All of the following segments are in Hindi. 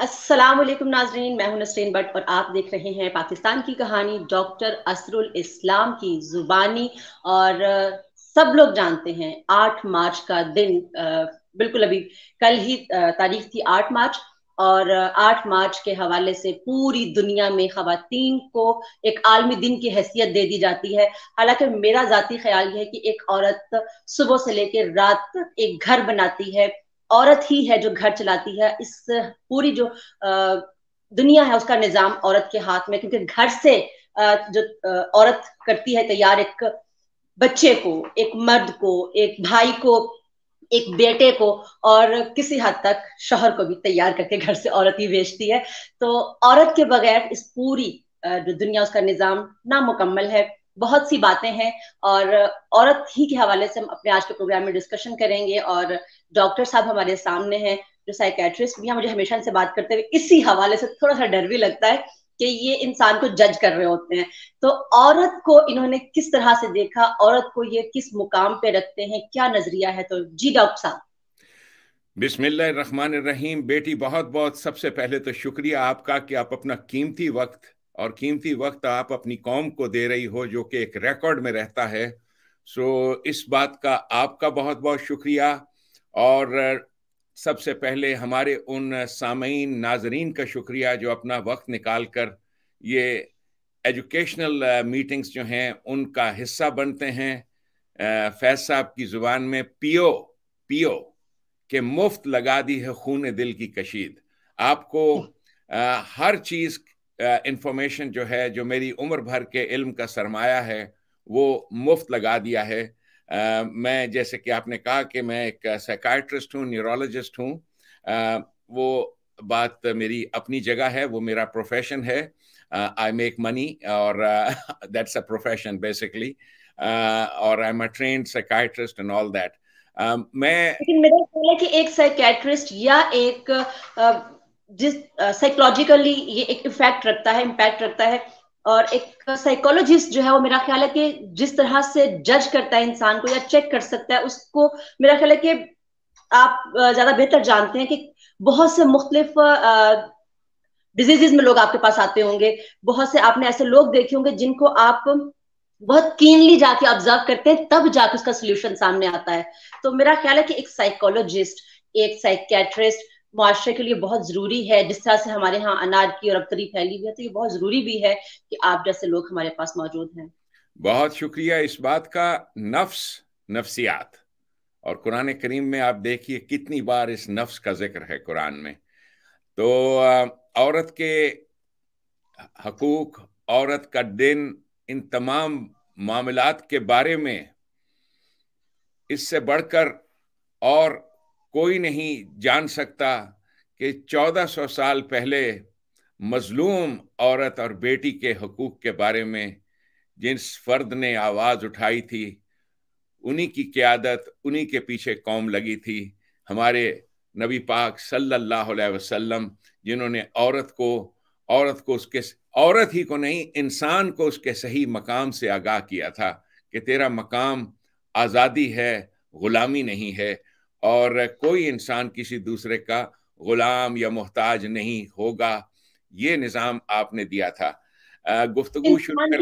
वालेकुम नाजरीन मैं हूं नसरीन बट और आप देख रहे हैं पाकिस्तान की कहानी डॉक्टर असरुल इस्लाम की ज़ुबानी और सब लोग जानते हैं आठ मार्च का दिन बिल्कुल अभी कल ही तारीख थी आठ मार्च और आठ मार्च के हवाले से पूरी दुनिया में खातन को एक आलमी दिन की हैसियत दे दी जाती है हालांकि मेरा ज़ाती ख्याल यह है कि एक औरत सुबह से लेकर रात तक एक घर बनाती है औरत ही है जो घर चलाती है इस पूरी जो दुनिया है उसका निजाम औरत के हाथ में क्योंकि घर से जो औरत करती है तैयार एक बच्चे को एक मर्द को एक भाई को एक बेटे को और किसी हद तक शोहर को भी तैयार करके घर से औरत ही बेचती है तो औरत के बगैर इस पूरी जो दुनिया उसका निजाम नामुकम्मल है बहुत सी बातें हैं और औरत ही के हवाले से हम अपने आज के प्रोग्राम में डिस्कशन करेंगे और डॉक्टर साहब हमारे सामने हैं जो साइकेट्रिस्ट भी मुझे हमेशा इनसे बात करते हुए इसी हवाले से थोड़ा सा डर भी लगता है कि ये इंसान को जज कर रहे होते हैं तो औरत को इन्होंने किस तरह से देखा औरत को ये किस मुकाम पे रखते हैं क्या नजरिया है तो जी डॉक्टर साहब बिस्मिल्लाह रहीम बेटी बहुत बहुत सबसे पहले तो शुक्रिया आपका कि आप अपना कीमती वक्त और कीमती वक्त आप अपनी कौम को दे रही हो जो कि एक रिकॉर्ड में रहता है सो इस बात का आपका बहुत बहुत शुक्रिया और सबसे पहले हमारे उन सामीन नाजरीन का शुक्रिया जो अपना वक्त निकाल कर ये एजुकेशनल मीटिंग्स uh, जो हैं उनका हिस्सा बनते हैं uh, फैज साहब की ज़ुबान में पीओ पीओ के मुफ्त लगा दी है खून दिल की कशीद आपको आ, uh, हर चीज़ इंफॉर्मेशन जो है जो मेरी उम्र भर के इल्म का सरमाया है वो मुफ्त लगा दिया है आ, मैं जैसे कि आपने कहा कि मैं एक साइकाट्रिस्ट हूँ न्यूरोलॉजिस्ट हूँ वो बात मेरी अपनी जगह है वो मेरा प्रोफेशन है आई मेक मनी और दैट्स अ प्रोफेशन बेसिकली और I am a train psychiatrist and all that मैं लेकिन मेरा ख्याल है कि एक साइकेट्रिस्ट या एक uh, जिस साइकोलॉजिकली uh, ये एक इफेक्ट रखता है इम्पैक्ट रखता है और एक साइकोलॉजिस्ट जो है वो मेरा ख्याल है कि जिस तरह से जज करता है इंसान को या चेक कर सकता है उसको मेरा ख्याल है कि आप ज्यादा बेहतर जानते हैं कि बहुत से मुख्तलिफ डिजीजेज में लोग आपके पास आते होंगे बहुत से आपने ऐसे लोग देखे होंगे जिनको आप बहुत कीनली जाके ऑब्जर्व करते हैं तब जाके उसका सोल्यूशन सामने आता है तो मेरा ख्याल है कि एक साइकोलॉजिस्ट एक साइकेट्रिस्ट माशरे के लिए बहुत ज़रूरी है जिस तरह से हमारे यहाँ अनाज की और अबतरी फैली हुई है तो ये बहुत ज़रूरी भी है कि आप जैसे लोग हमारे पास मौजूद हैं बहुत शुक्रिया इस बात का नफ्स नफ्सियात और कुरान करीम में आप देखिए कितनी बार इस नफ्स का जिक्र है कुरान में तो औरत के हकूक औरत का दिन इन तमाम मामलात के बारे में इससे बढ़कर और कोई नहीं जान सकता कि 1400 साल पहले मजलूम औरत और बेटी के हकूक़ के बारे में जिस फर्द ने आवाज़ उठाई थी उन्हीं की क्यादत उन्हीं के पीछे कौम लगी थी हमारे नबी पाक सल्लल्लाहु अलैहि वसल्लम जिन्होंने औरत को औरत को उसके औरत ही को नहीं इंसान को उसके सही मकाम से आगाह किया था कि तेरा मकाम आज़ादी है ग़ुलामी नहीं है और कोई इंसान किसी दूसरे का गुलाम या मोहताज नहीं होगा ये निज़ाम आपने दिया था गुफ्तगु में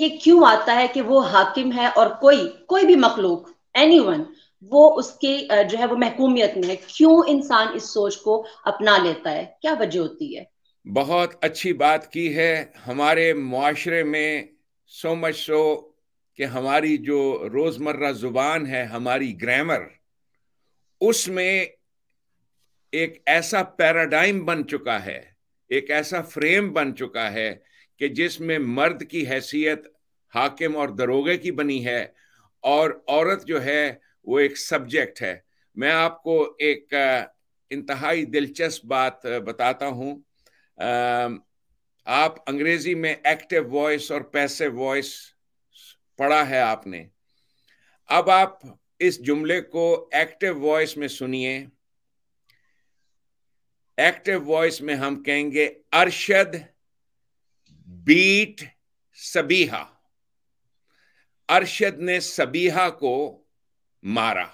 ये क्यों आता है कि वो हाकिम है और कोई कोई भी मखलूक एनी वन वो उसके जो है वो महकूमियत में है क्यों इंसान इस सोच को अपना लेता है क्या वजह होती है बहुत अच्छी बात की है हमारे माशरे में सो मच सो कि हमारी जो रोज़मर्रा ज़ुबान है हमारी ग्रामर उसमें एक ऐसा पैराडाइम बन चुका है एक ऐसा फ्रेम बन चुका है कि जिसमें मर्द की हैसियत हाकिम और दरोगे की बनी है और औरत जो है वो एक सब्जेक्ट है मैं आपको एक इंतहाई दिलचस्प बात बताता हूँ आप अंग्रेजी में एक्टिव वॉइस और पैसिव वॉइस पढ़ा है आपने अब आप इस जुमले को एक्टिव वॉइस में सुनिए एक्टिव वॉइस में हम कहेंगे अरशद बीट सबीहा अरशद ने सबीहा को मारा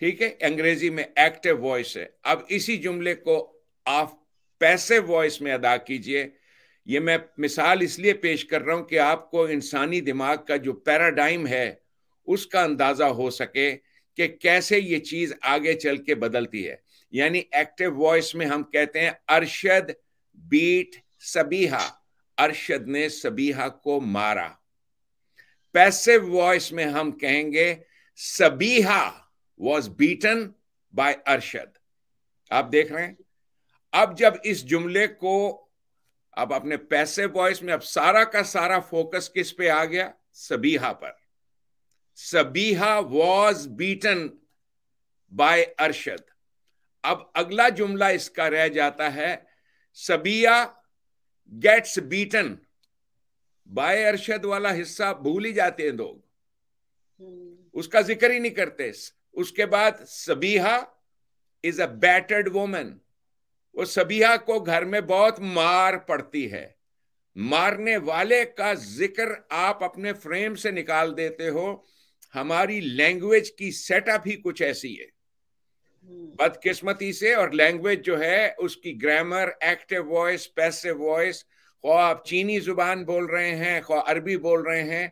ठीक है अंग्रेजी में एक्टिव वॉइस है अब इसी जुमले को आप पैसे वॉइस में अदा कीजिए ये मैं मिसाल इसलिए पेश कर रहा हूं कि आपको इंसानी दिमाग का जो पैराडाइम है उसका अंदाजा हो सके कि कैसे ये चीज आगे चल के बदलती है यानी एक्टिव वॉइस में हम कहते हैं अरशद बीट सबीहा अरशद ने सबीहा को मारा पैसिव वॉइस में हम कहेंगे Sabiha was beaten by Arshad आप देख रहे हैं अब जब इस जुमले को अब अपने पैसे वॉइस में अब सारा का सारा फोकस किस पे आ गया सबीहा पर Sabiha was beaten by Arshad अब अगला जुमला इसका रह जाता है Sabiha gets beaten by Arshad वाला हिस्सा भूल ही जाते हैं लोग हम्म। उसका जिक्र ही नहीं करते उसके बाद Sabiha is a battered woman वो सबीहा को घर में बहुत मार पड़ती है मारने वाले का जिक्र आप अपने फ्रेम से निकाल देते हो हमारी लैंग्वेज की सेटअप ही कुछ ऐसी है हम्म। बदकिस्मती से और लैंग्वेज जो है उसकी grammar active voice passive voice खो आप चीनी जुबान बोल रहे हैं खो अरबी बोल रहे हैं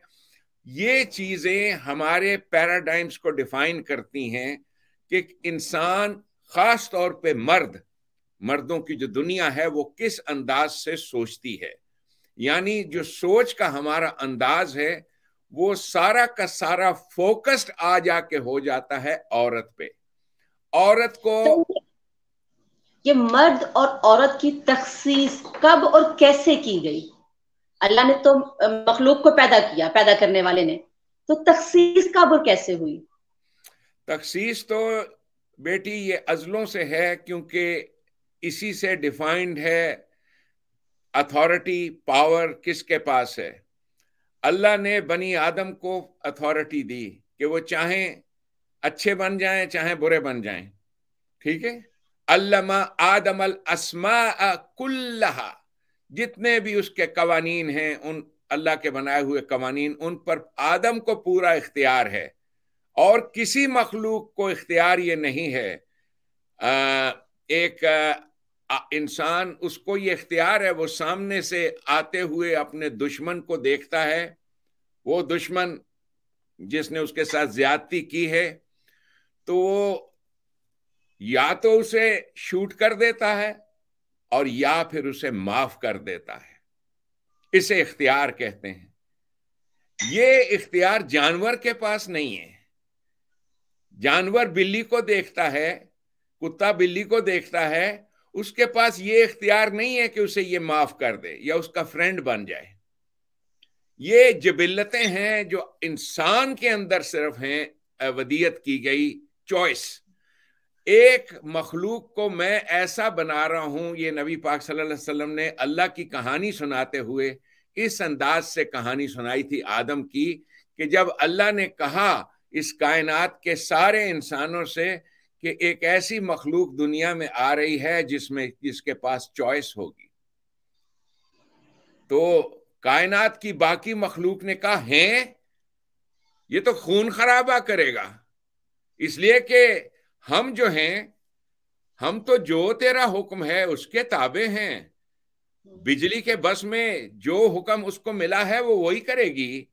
ये चीज़ें हमारे पैराडाइम्स को डिफाइन करती हैं कि इंसान ख़ास तौर पे मर्द मर्दों की जो दुनिया है वो किस अंदाज से सोचती है यानी जो सोच का हमारा अंदाज है वो सारा का सारा फोकस्ड आ जाके हो जाता है औरत पे औरत को तो ये मर्द और औरत की तखसीस कब और कैसे की गई अल्लाह ने तो मखलूक को पैदा किया पैदा करने वाले ने तो तखसीस कब और कैसे हुई तखसीस तो बेटी ये अजलों से है क्योंकि इसी से डिफाइंड है अथॉरिटी पावर किसके पास है अल्लाह ने बनी आदम को अथॉरिटी दी कि वो चाहे अच्छे बन जाए चाहे बुरे बन जाए ठीक है अल्लामा आदम अल असमा कुल्लहा जितने भी उसके कवानीन हैं उन अल्लाह के बनाए हुए कवानीन उन पर आदम को पूरा इख्तियार है और किसी मखलूक को इख्तियार ये नहीं है आ, एक इंसान उसको ये इख्तियार है वो सामने से आते हुए अपने दुश्मन को देखता है वो दुश्मन जिसने उसके साथ ज्यादती की है तो वो या तो उसे शूट कर देता है और या फिर उसे माफ कर देता है इसे इख्तियार कहते हैं ये इख्तियार जानवर के पास नहीं है जानवर बिल्ली को देखता है कुत्ता बिल्ली को देखता है उसके पास ये इख्तियार नहीं है कि उसे ये माफ कर दे या उसका फ्रेंड बन जाए ये जबिलतें हैं जो इंसान के अंदर सिर्फ हैं वदियत की गई चॉइस एक मखलूक को मैं ऐसा बना रहा हूं ये नबी पाक सल्लल्लाहु अलैहि वसल्लम ने अल्लाह की कहानी सुनाते हुए इस अंदाज से कहानी सुनाई थी आदम की कि जब अल्लाह ने कहा इस कायनात के सारे इंसानों से कि एक ऐसी मखलूक दुनिया में आ रही है जिसमें जिसके पास चॉइस होगी तो कायनात की बाकी मखलूक ने कहा है ये तो खून खराबा करेगा इसलिए कि हम जो हैं हम तो जो तेरा हुक्म है उसके ताबे हैं बिजली के बस में जो हुक्म उसको मिला है वो वही करेगी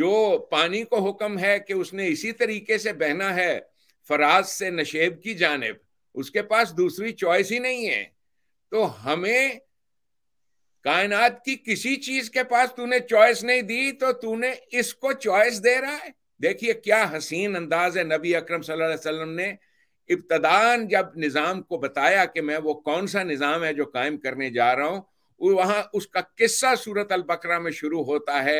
जो पानी को हुक्म है कि उसने इसी तरीके से बहना है फराज से नशेब की जानब उसके पास दूसरी चॉइस ही नहीं है तो हमें कायनात की किसी चीज के पास तूने चॉइस नहीं दी तो तूने इसको चॉइस दे रहा है देखिए क्या हसीन अंदाज है नबी अकरम सल्लल्लाहु अलैहि वसल्लम ने इब्तदान जब निज़ाम को बताया कि मैं वो कौन सा निज़ाम है जो कायम करने जा रहा हूँ वहाँ उसका किस्सा सूरत अल बकरा में शुरू होता है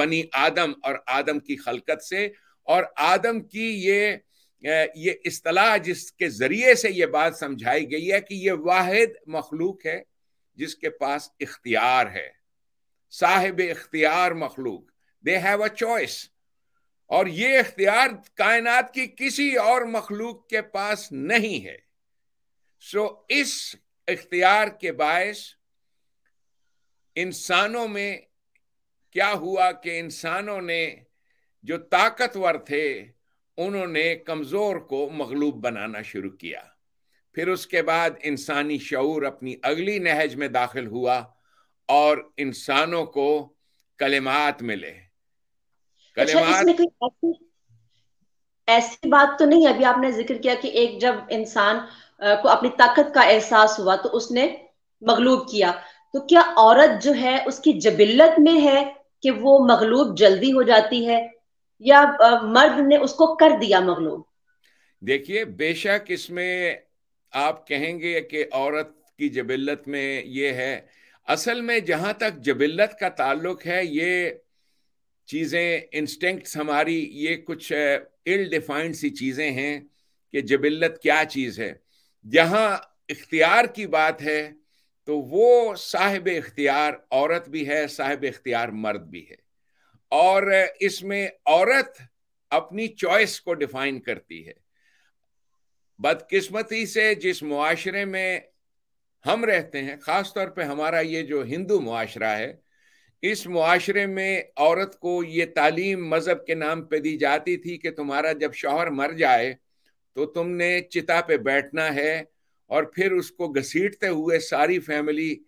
बनी आदम और आदम की खलकत से और आदम की ये ये असलाह जिसके ज़रिए से ये बात समझाई गई है कि ये वाद मखलूक है जिसके पास इख्तियार है साहिब इख्तियार मखलूक दे हैव अ चॉइस और ये इख्तियार कायनात की किसी और मखलूक के पास नहीं है सो इस इख्तियार के बायस इंसानों में क्या हुआ कि इंसानों ने जो ताकतवर थे उन्होंने कमज़ोर को मगलूब बनाना शुरू किया फिर उसके बाद इंसानी शऊर अपनी अगली नहज में दाखिल हुआ और इंसानों को कलेमात मिले अच्छा, कलेमात ऐसी, ऐसी बात तो नहीं अभी आपने जिक्र किया कि एक जब इंसान को अपनी ताकत का एहसास हुआ तो उसने मगलूब किया तो क्या औरत जो है उसकी जबिल्लत में है कि वो मगलूब जल्दी हो जाती है या मर्द ने उसको कर दिया मगलूम देखिए बेशक इसमें आप कहेंगे कि औरत की जबिल्लत में ये है असल में जहां तक जबिल्लत का ताल्लुक है ये चीज़ें इंस्टिंग हमारी ये कुछ इल डिफाइंड सी चीज़ें हैं कि जबिल्लत क्या चीज़ है जहां इख्तियार की बात है तो वो साहिब इख्तियार औरत भी है साहिब इख्तियार मर्द भी है और इसमें औरत अपनी चॉइस को डिफाइन करती है बदकिस्मती से जिस मुआरे में हम रहते हैं ख़ास तौर पे हमारा ये जो हिंदू मुआरा है इस मुआरे में औरत को ये तालीम मज़हब के नाम पे दी जाती थी कि तुम्हारा जब शोहर मर जाए तो तुमने चिता पे बैठना है और फिर उसको घसीटते हुए सारी फैमिली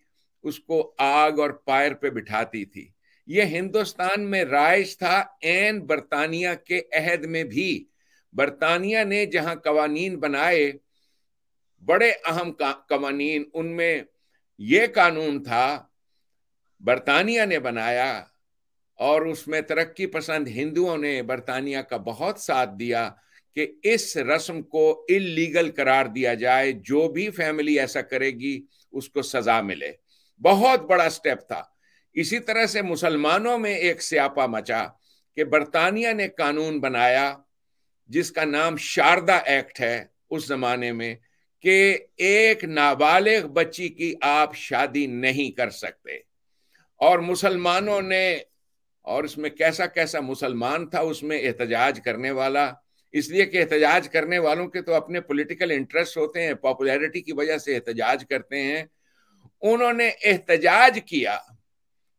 उसको आग और पायर पे बिठाती थी ये हिंदुस्तान में राइज था एन बरतानिया के अहद में भी बरतानिया ने जहां कवानीन बनाए बड़े अहम कवानीन उनमें ये कानून था बरतानिया ने बनाया और उसमें तरक्की पसंद हिंदुओं ने बरतानिया का बहुत साथ दिया कि इस रस्म को इलीगल करार दिया जाए जो भी फैमिली ऐसा करेगी उसको सजा मिले बहुत बड़ा स्टेप था इसी तरह से मुसलमानों में एक स्यापा मचा कि बरतानिया ने कानून बनाया जिसका नाम शारदा एक्ट है उस जमाने में कि एक नाबालिग बच्ची की आप शादी नहीं कर सकते और मुसलमानों ने और इसमें कैसा कैसा मुसलमान था उसमें एहतजाज करने वाला इसलिए कि एहतजाज करने वालों के तो अपने पॉलिटिकल इंटरेस्ट होते हैं पॉपुलैरिटी की वजह से एहतजाज करते हैं उन्होंने एहतजाज किया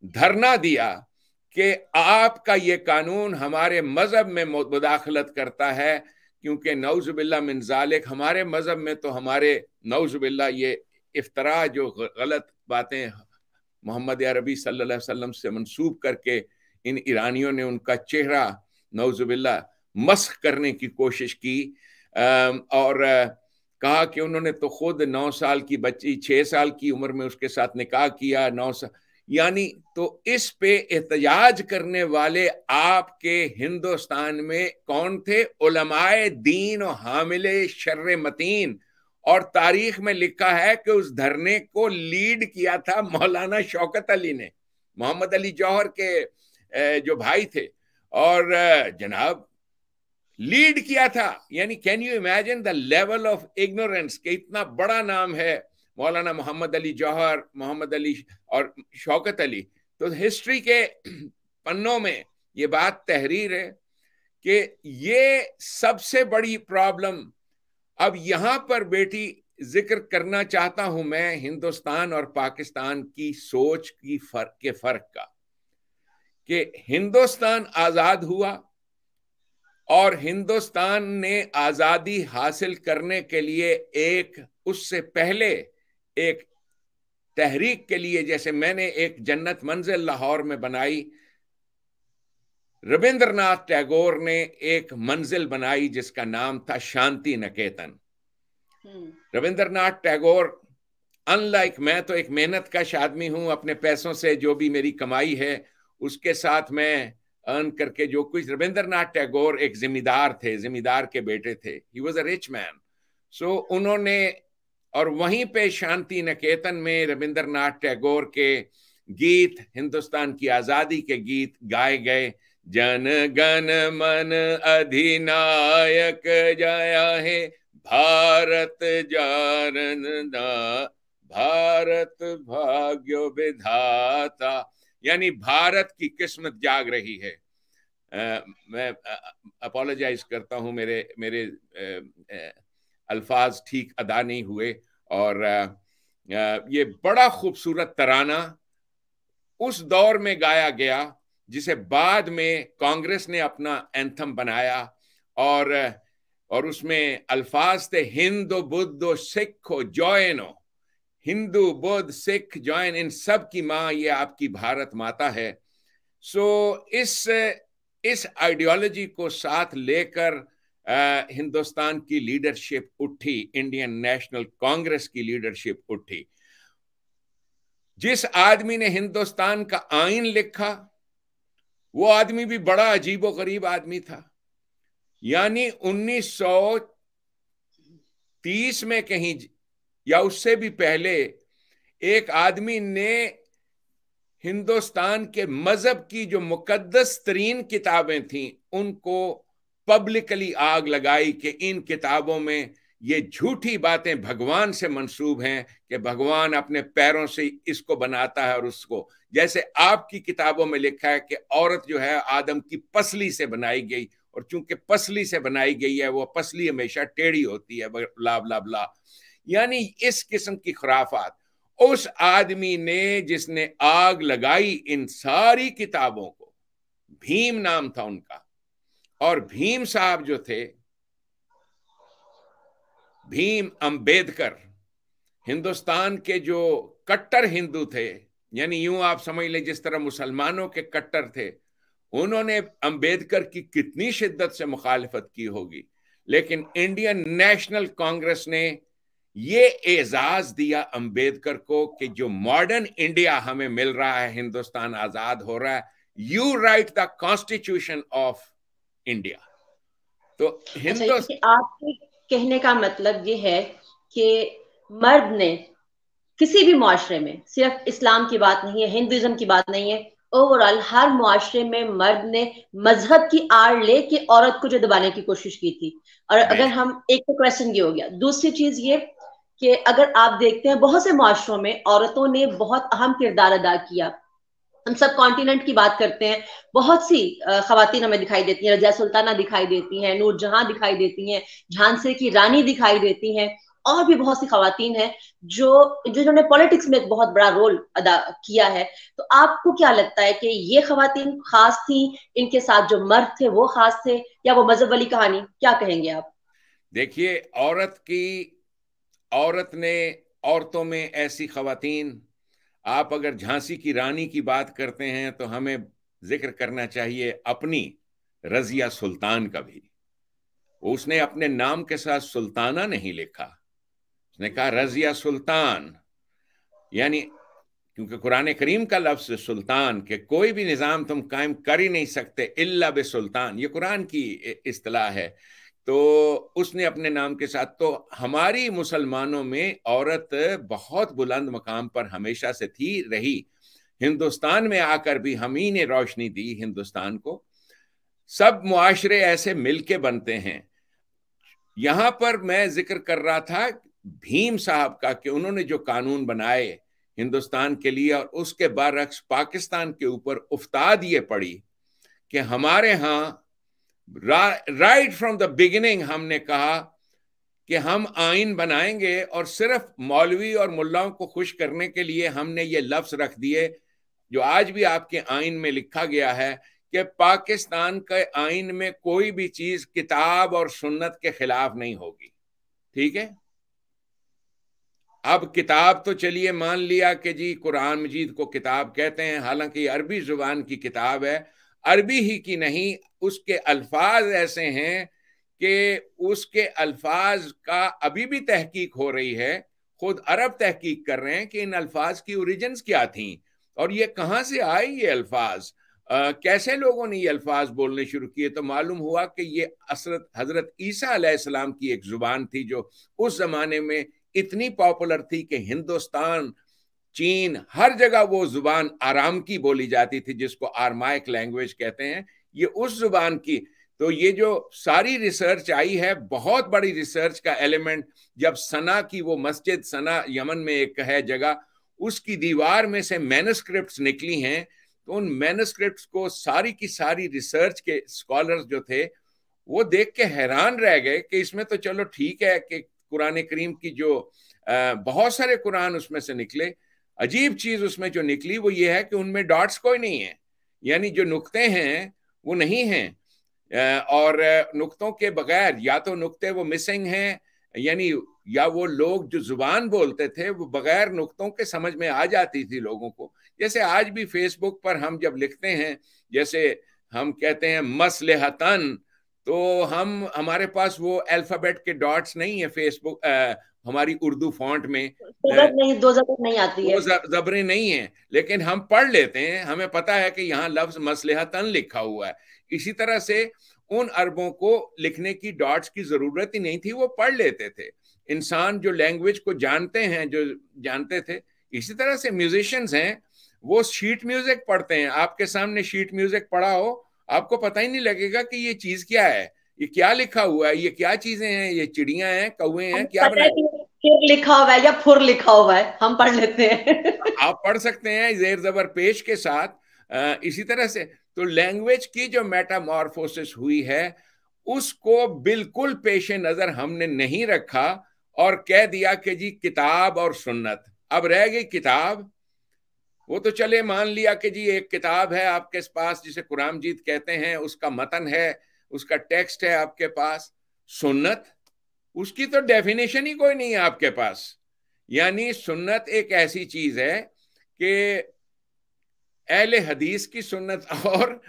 धरना दिया कि आपका ये कानून हमारे मजहब में मुदाखलत करता है क्योंकि नौजबिल्ला मिनजालिक हमारे मजहब में तो हमारे नौजबिल्ला ये इफ्तरा जो गलत बातें मोहम्मद अरबी सल्लल्लाहु अलैहि वसल्लम से मंसूब करके इन ईरानियों ने उनका चेहरा नौजबिल्ला मस्क करने की कोशिश की और कहा कि उन्होंने तो खुद नौ साल की बच्ची छः साल की उम्र में उसके साथ निकाह किया नौ साल यानी तो इस पे एहतजाज करने वाले आपके हिंदुस्तान में कौन थे उलमाए दीन और हामिल शर्र मतीन और तारीख में लिखा है कि उस धरने को लीड किया था मौलाना शौकत अली ने मोहम्मद अली जौहर के जो भाई थे और जनाब लीड किया था यानी can you imagine the level of ignorance के इतना बड़ा नाम है मौलाना मोहम्मद अली जौहर मोहम्मद अली और शौकत अली तो हिस्ट्री के पन्नों में ये बात तहरीर है कि ये सबसे बड़ी प्रॉब्लम अब यहाँ पर बेटी जिक्र करना चाहता हूं मैं हिंदुस्तान और पाकिस्तान की सोच की फर्क के फर्क का कि हिंदुस्तान आजाद हुआ और हिंदुस्तान ने आजादी हासिल करने के लिए एक उससे पहले एक तहरीक के लिए जैसे मैंने एक जन्नत मंजिल लाहौर में बनाई रविंद्रनाथ टैगोर ने एक मंजिल बनाई जिसका नाम था शांति निकेतन हम्म। रविंद्रनाथ टैगोर अनलाइक मैं तो एक मेहनत कश आदमी हूं अपने पैसों से जो भी मेरी कमाई है उसके साथ मैं अर्न करके जो कुछ रविंद्रनाथ टैगोर एक जिम्मेदार थे जिम्मेदार के बेटे थे he was a rich man so उन्होंने और वहीं पे शांति निकेतन में रविंद्रनाथ टैगोर के गीत हिंदुस्तान की आज़ादी के गीत गाए गए जन गण मन अधिनायक जाया है भारत जान भारत भाग्यो विधाता यानी भारत की किस्मत जाग रही है आ, मैं अपोलोजाइज करता हूं मेरे मेरे आ, आ, अल्फाज ठीक अदा नहीं हुए और ये बड़ा खूबसूरत तराना उस दौर में गाया गया जिसे बाद में कांग्रेस ने अपना एंथम बनाया और और उसमें अल्फाज थे हिंदो बुद्ध सिखो जॉयनो हिंदू बुद्ध सिख जॉइन इन सब की माँ ये आपकी भारत माता है सो so, इस इस आइडियोलॉजी को साथ लेकर हिंदुस्तान की लीडरशिप उठी इंडियन नेशनल कांग्रेस की लीडरशिप उठी जिस आदमी ने हिंदुस्तान का आइन लिखा वो आदमी भी बड़ा अजीबो गरीब आदमी था यानी 1930 में कहीं या उससे भी पहले एक आदमी ने हिंदुस्तान के मजहब की जो मुकद्दस तरीन किताबें थीं उनको पब्लिकली आग लगाई कि इन किताबों में ये झूठी बातें भगवान से मंसूब हैं कि भगवान अपने पैरों से इसको बनाता है और उसको जैसे आपकी किताबों में लिखा है कि औरत जो है आदम की पसली से बनाई गई और चूंकि पसली से बनाई गई है वो पसली हमेशा टेढ़ी होती है ला ला ला यानी इस किस्म की खुराफात उस आदमी ने जिसने आग लगाई इन सारी किताबों को भीम नाम था उनका और भीम साहब जो थे भीम अंबेडकर हिंदुस्तान के जो कट्टर हिंदू थे यानी यूं आप समझ ले जिस तरह मुसलमानों के कट्टर थे उन्होंने अंबेडकर की कितनी शिद्दत से मुखालफत की होगी लेकिन इंडियन नेशनल कांग्रेस ने यह एजाज दिया अंबेडकर को कि जो मॉडर्न इंडिया हमें मिल रहा है हिंदुस्तान आजाद हो रहा है you write the constitution of India तो अच्छा, तो आपके कहने का मतलब ये है कि मर्द ने किसी भी माशरे में सिर्फ इस्लाम की बात नहीं है हिंदुज्म की बात नहीं है ओवरऑल हर मुआरे में मर्द ने मजहब की आड़ ले के औरत को जो दबाने की कोशिश की थी और अगर हम एक तो क्वेश्चन ये हो गया दूसरी चीज ये कि अगर आप देखते हैं बहुत से मुआरों में औरतों ने बहुत अहम किरदार अदा किया हम सब कॉन्टिनेंट की बात करते हैं बहुत सी खातन हमें दिखाई देती हैं रजा सुल्ताना दिखाई देती हैं नूर जहां दिखाई देती हैं झांसे की रानी दिखाई देती हैं और भी बहुत सी खातन हैं जो जिन्होंने पॉलिटिक्स में एक बहुत बड़ा रोल अदा किया है तो आपको क्या लगता है कि ये खातन खास थी इनके साथ जो मर्द थे वो खास थे या वो मजहब वाली कहानी क्या कहेंगे आप देखिए औरत की औरत ने औरतों में ऐसी खातन आप अगर झांसी की रानी की बात करते हैं तो हमें जिक्र करना चाहिए अपनी रजिया सुल्तान का भी उसने अपने नाम के साथ सुल्ताना नहीं लिखा उसने कहा रजिया सुल्तान यानी क्योंकि कुरान करीम का लफ्ज सुल्तान के कोई भी निज़ाम तुम कायम कर ही नहीं सकते इल्ला बे सुल्तान ये कुरान की इस्तलाह है तो उसने अपने नाम के साथ तो हमारी मुसलमानों में औरत बहुत बुलंद मकाम पर हमेशा से थी रही हिंदुस्तान में आकर भी हम ही ने रोशनी दी हिंदुस्तान को सब मुआशरे ऐसे मिलके बनते हैं यहां पर मैं जिक्र कर रहा था भीम साहब का कि उन्होंने जो कानून बनाए हिंदुस्तान के लिए और उसके बरक्स पाकिस्तान के ऊपर उफ्ताद ये पड़ी कि हमारे यहाँ राइट फ्रॉम द बिगिनिंग हमने कहा कि हम आइन बनाएंगे और सिर्फ मौलवी और मुल्लाओं को खुश करने के लिए हमने ये लफ्ज रख दिए जो आज भी आपके आइन में लिखा गया है कि पाकिस्तान के आइन में कोई भी चीज किताब और सुन्नत के खिलाफ नहीं होगी ठीक है अब किताब तो चलिए मान लिया कि जी कुरान मजीद को किताब कहते हैं हालांकि अरबी जुबान की किताब है अरबी ही की नहीं उसके अल्फाज ऐसे हैं कि उसके अल्फाज का अभी भी तहकीक हो रही है खुद अरब तहकीक कर रहे हैं कि इन अल्फाज की ओरिजिन क्या थी और ये कहाँ से आए ये अल्फाज आ, कैसे लोगों ने ये अल्फाज बोलने शुरू किए तो मालूम हुआ कि ये असरत हजरत ईसा की एक जुबान थी जो उस जमाने में इतनी पॉपुलर थी कि हिंदुस्तान चीन हर जगह वो जुबान आराम की बोली जाती थी जिसको आरमाइक लैंग्वेज कहते हैं ये उस जुबान की तो ये जो सारी रिसर्च आई है बहुत बड़ी रिसर्च का एलिमेंट जब सना की वो मस्जिद सना यमन में एक है जगह उसकी दीवार में से मैनस्क्रिप्ट निकली हैं तो उन मैनस्क्रिप्ट को सारी की सारी रिसर्च के स्कॉलर्स जो थे वो देख के हैरान रह गए कि इसमें तो चलो ठीक है कि कुरान करीम की जो बहुत सारे कुरान उसमें से निकले अजीब चीज उसमें जो निकली वो ये है कि उनमें डॉट्स कोई नहीं है यानी जो नुकते हैं वो नहीं हैं और नुकतों के बगैर या तो नुकते वो मिसिंग हैं यानी या वो लोग जो जुबान बोलते थे वो बगैर नुकतों के समझ में आ जाती थी लोगों को जैसे आज भी फेसबुक पर हम जब लिखते हैं जैसे हम कहते हैं मसलहतन तो हम हमारे पास वो अल्फ़ाबेट के डॉट्स नहीं है फेसबुक हमारी उर्दू फॉन्ट में नहीं दो जबरें नहीं आती है जबरें नहीं है लेकिन हम पढ़ लेते हैं हमें पता है कि यहाँ लफ्ज मसलहतन लिखा हुआ है इसी तरह से उन अरबों को लिखने की डॉट्स की जरूरत ही नहीं थी वो पढ़ लेते थे इंसान जो लैंग्वेज को जानते हैं जो जानते थे इसी तरह से म्यूजिशियंस हैं वो शीट म्यूजिक पढ़ते हैं आपके सामने शीट म्यूजिक पढ़ा हो आपको पता ही नहीं लगेगा कि ये चीज क्या है ये क्या लिखा हुआ है ये क्या चीजें हैं ये चिड़िया हैं कौए हैं क्या है कि फिर लिखा हुआ है या फुर लिखा हुआ है हम पढ़ लेते हैं आप पढ़ सकते हैं जेर जबर पेश के साथ इसी तरह से तो लैंग्वेज की जो मेटामॉर्फोसिस हुई है उसको बिल्कुल पेशे नजर हमने नहीं रखा और कह दिया कि जी किताब और सुन्नत अब रह गई किताब वो तो चले मान लिया कि जी एक किताब है आपके पास जिसे कुरान जीत कहते हैं उसका मतन है उसका टेक्स्ट है आपके पास सुन्नत उसकी तो डेफिनेशन ही कोई नहीं है आपके पास यानी सुन्नत एक ऐसी चीज है कि एल हदीस की सुन्नत और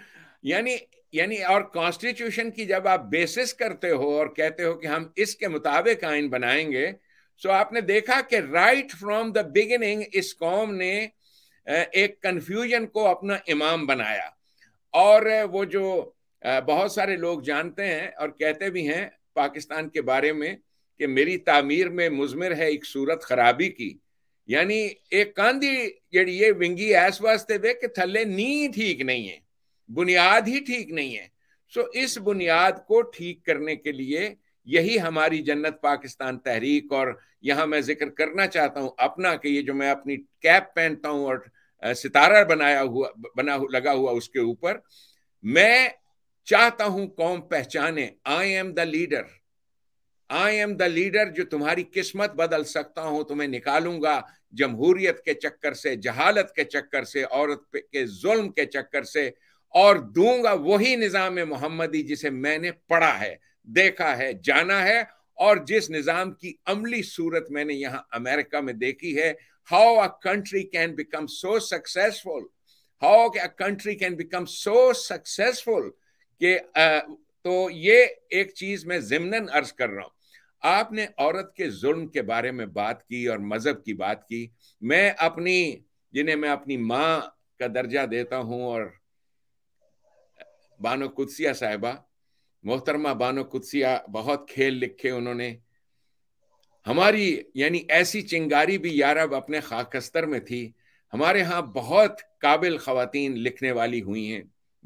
यानी यानी और कॉन्स्टिट्यूशन की जब आप बेसिस करते हो और कहते हो कि हम इसके मुताबिक आइन बनाएंगे सो तो आपने देखा कि राइट फ्रॉम द बिगिनिंग इस कौम ने एक कन्फ्यूजन को अपना इमाम बनाया और वो जो बहुत सारे लोग जानते हैं और कहते भी हैं पाकिस्तान के बारे में कि मेरी तामीर में मुजमिर है एक सूरत खराबी की यानी एक कांदी जड़ी ये विंगी ऐस वास्ते वे कि थले नी ठीक नहीं है बुनियाद ही ठीक नहीं है सो इस बुनियाद को ठीक करने के लिए यही हमारी जन्नत पाकिस्तान तहरीक और यहां मैं जिक्र करना चाहता हूं अपना कि ये जो मैं अपनी कैप पहनता हूँ और सितारा बनाया हुआ बना लगा हुआ उसके ऊपर मैं चाहता हूं कौम पहचाने I am the leader I am the leader जो तुम्हारी किस्मत बदल सकता हूं तुम्हें निकालूंगा जमहूरियत के चक्कर से जहालत के चक्कर से औरत के जुल्म के चक्कर से और दूंगा वही निज़ाम मोहम्मदी जिसे मैंने पढ़ा है देखा है जाना है और जिस निज़ाम की अमली सूरत मैंने यहां अमेरिका में देखी है how a country can become so successful how a country can become so successful कि तो ये एक चीज मैं जिमनन अर्ज कर रहा हूं आपने औरत के जुर्म के बारे में बात की और मजहब की बात की मैं अपनी जिन्हें मैं अपनी माँ का दर्जा देता हूँ और बानो कुत्सिया साहिबा मोहतरमा बानो कुत्सिया बहुत खेल लिखे उन्होंने हमारी यानी ऐसी चिंगारी भी यार अब अपने खाकस्तर में थी हमारे यहाँ बहुत काबिल खातन लिखने वाली हुई हैं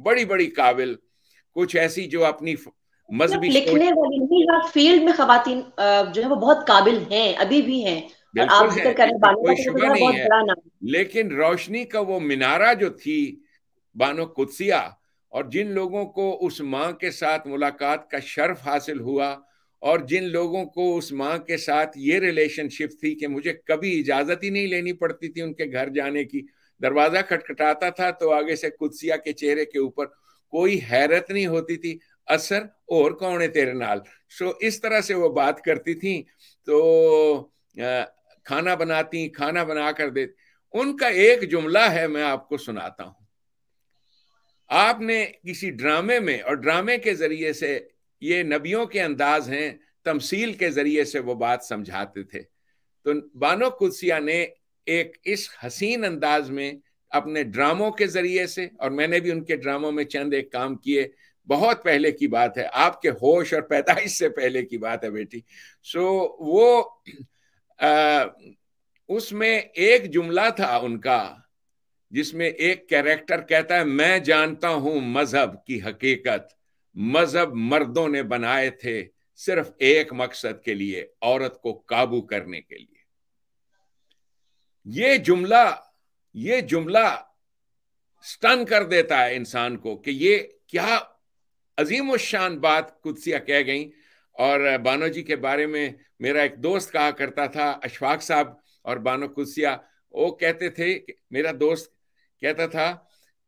बड़ी बड़ी काबिल कुछ ऐसी जो अपनी मजहबी मतलब लिखने वाली फील्ड हाँ, में खातन जो है वो बहुत काबिल हैं अभी भी हैं आप तो है, कोई शुभा नहीं है लेकिन रोशनी का वो मिनारा जो थी बानो कुत्सिया और जिन लोगों को उस माँ के साथ मुलाकात का शर्फ हासिल हुआ और जिन लोगों को उस माँ के साथ ये रिलेशनशिप थी कि मुझे कभी इजाज़त ही नहीं लेनी पड़ती थी उनके घर जाने की दरवाज़ा खटखटाता था तो आगे से कुत्सिया के चेहरे के ऊपर कोई हैरत नहीं होती थी असर और कौन है तेरे नाल सो इस तरह से वो बात करती थी तो खाना बनाती खाना बना कर देती उनका एक जुमला है मैं आपको सुनाता हूं आपने किसी ड्रामे में और ड्रामे के जरिए से ये नबियों के अंदाज हैं तमसील के जरिए से वो बात समझाते थे तो बानो कुदसिया ने एक इस हसीन अंदाज में अपने ड्रामों के जरिए से और मैंने भी उनके ड्रामों में चंद एक काम किए बहुत पहले की बात है आपके होश और पैदाइश से पहले की बात है बेटी सो so, वो उसमें एक जुमला था उनका जिसमें एक कैरेक्टर कहता है मैं जानता हूं मजहब की हकीकत मजहब मर्दों ने बनाए थे सिर्फ एक मकसद के लिए औरत को काबू करने के लिए ये जुमला ये जुमला स्टन कर देता है इंसान को कि ये क्या अजीम शान बात कुदसिया कह गई और बानो जी के बारे में मेरा एक दोस्त कहा करता था अशफाक साहब और बानो कुदसिया वो कहते थे मेरा दोस्त कहता था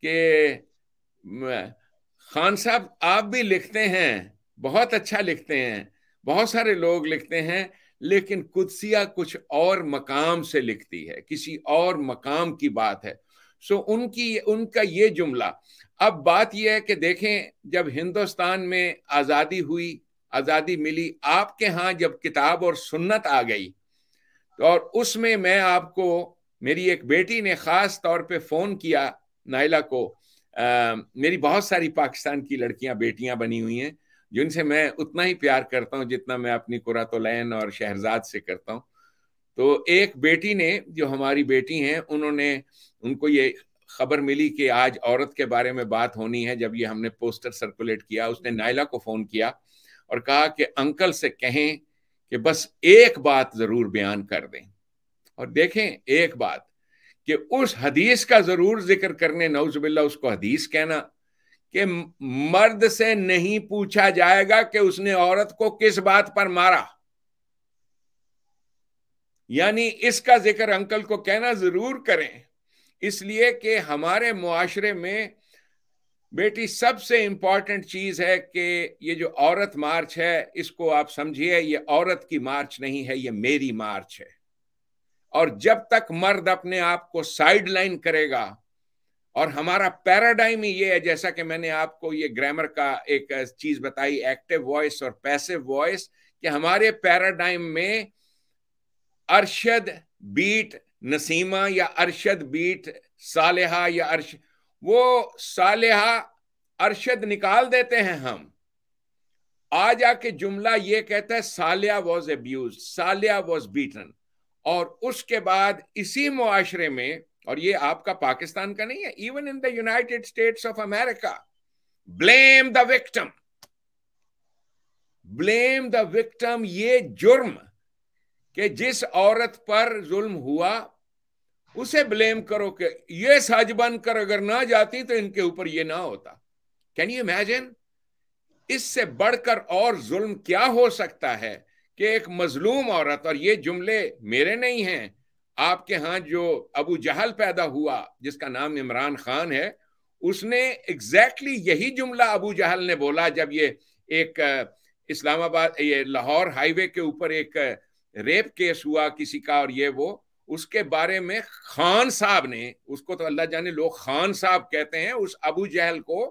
कि खान साहब आप भी लिखते हैं बहुत अच्छा लिखते हैं बहुत सारे लोग लिखते हैं लेकिन कुदसिया कुछ और मकाम से लिखती है किसी और मकाम की बात है सो उनकी उनका ये जुमला अब बात यह है कि देखें जब हिंदुस्तान में आज़ादी हुई आज़ादी मिली आपके यहाँ जब किताब और सुन्नत आ गई तो और उसमें मैं आपको मेरी एक बेटी ने ख़ास तौर पे फ़ोन किया नाइला को आ, मेरी बहुत सारी पाकिस्तान की लड़कियां बेटियां बनी हुई हैं जिनसे मैं उतना ही प्यार करता हूँ जितना मैं अपनी कुरातुलैन और शहरजाद से करता हूँ तो एक बेटी ने जो हमारी बेटी हैं उन्होंने उनको ये खबर मिली कि आज औरत के बारे में बात होनी है जब ये हमने पोस्टर सर्कुलेट किया उसने नायला को फ़ोन किया और कहा कि अंकल से कहें कि बस एक बात ज़रूर बयान कर दें और देखें एक बात कि उस हदीस का ज़रूर जिक्र करने नौजबिल्ला उसको हदीस कहना कि मर्द से नहीं पूछा जाएगा कि उसने औरत को किस बात पर मारा यानी इसका जिक्र अंकल को कहना जरूर करें इसलिए कि हमारे मुआशरे में बेटी सबसे इंपॉर्टेंट चीज है कि ये जो औरत मार्च है इसको आप समझिए ये औरत की मार्च नहीं है ये मेरी मार्च है और जब तक मर्द अपने आप को साइडलाइन करेगा और हमारा पैराडाइम ही ये है जैसा कि मैंने आपको ये ग्रामर का एक चीज बताई एक्टिव वॉइस और पैसिव वॉइस कि हमारे पैराडाइम में अरशद बीट नसीमा या अरशद बीट सालेहा या अर्श वो सालेहा अरशद निकाल देते हैं हम आ जाके जुमला ये कहता है Saliya was abuse Saliya was beaten और उसके बाद इसी मुआशरे में और ये आपका पाकिस्तान का नहीं है even in the United States of America blame the victim blame the victim ये जुर्म कि जिस औरत पर जुल्म हुआ उसे ब्लेम करो कि ये सज बनकर अगर ना जाती तो इनके ऊपर ये ना होता कैन यू इमेजिन इससे बढ़कर और जुल्म क्या हो सकता है कि एक मजलूम औरत और ये जुमले मेरे नहीं हैं आपके यहाँ जो अबू जहल पैदा हुआ जिसका नाम इमरान खान है उसने एग्जैक्टली exactly यही जुमला अबू जहल ने बोला जब ये एक इस्लामाबाद ये लाहौर हाईवे के ऊपर एक रेप केस हुआ किसी का और ये वो उसके बारे में खान साहब ने उसको तो अल्लाह जाने लोग खान साहब कहते हैं उस अबू जहल को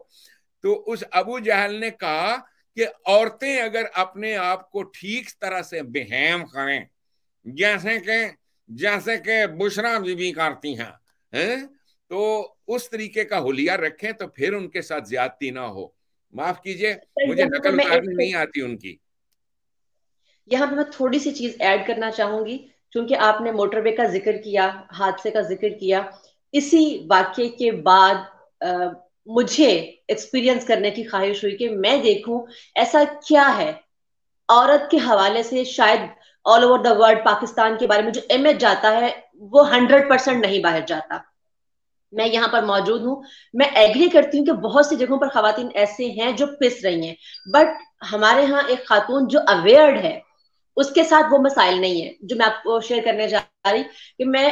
तो उस अबू जहल ने कहा कि औरतें अगर अपने आप को ठीक तरह से बेहम करें जैसे कि जैसे के बुशरा बीबी करती हैं है? तो उस तरीके का होलिया रखें तो फिर उनके साथ ज्यादती ना हो माफ कीजिए मुझे नकल उतारनी नहीं आती उनकी यहाँ पे मैं थोड़ी सी चीज ऐड करना चाहूंगी क्योंकि आपने मोटरवे का जिक्र किया हादसे का जिक्र किया इसी वाक्य के बाद आ, मुझे एक्सपीरियंस करने की ख्वाहिश हुई कि मैं देखूं ऐसा क्या है औरत के हवाले से शायद all over the world Pakistan के बारे में जो इमेज जाता है वो हंड्रेड परसेंट नहीं बाहर जाता मैं यहाँ पर मौजूद हूँ मैं एग्री करती हूँ कि बहुत सी जगहों पर खातन ऐसे हैं जो पिस रही हैं बट हमारे यहाँ एक खातून जो अवेयर्ड है उसके साथ वो मसाइल नहीं है जो मैं आपको शेयर करने जा रही कि मैं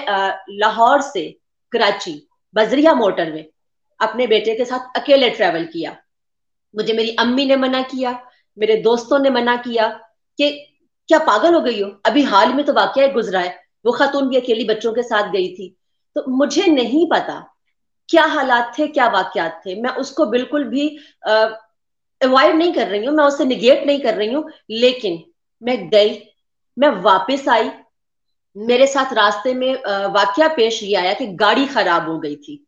लाहौर से कराची बजरिया मोटर में अपने बेटे के साथ अकेले ट्रेवल किया मुझे मेरी अम्मी ने मना किया मेरे दोस्तों ने मना किया कि क्या पागल हो गई हो अभी हाल में तो वाक्य गुजरा है वो खातून भी अकेली बच्चों के साथ गई थी तो मुझे नहीं पता क्या हालात थे क्या वाकयात थे मैं उसको बिल्कुल भी अवॉइड नहीं कर रही हूँ मैं उसे निगेट नहीं कर रही हूँ लेकिन मैं गई मैं वापस आई मेरे साथ रास्ते में वाक्य पेश ये आया कि गाड़ी खराब हो गई थी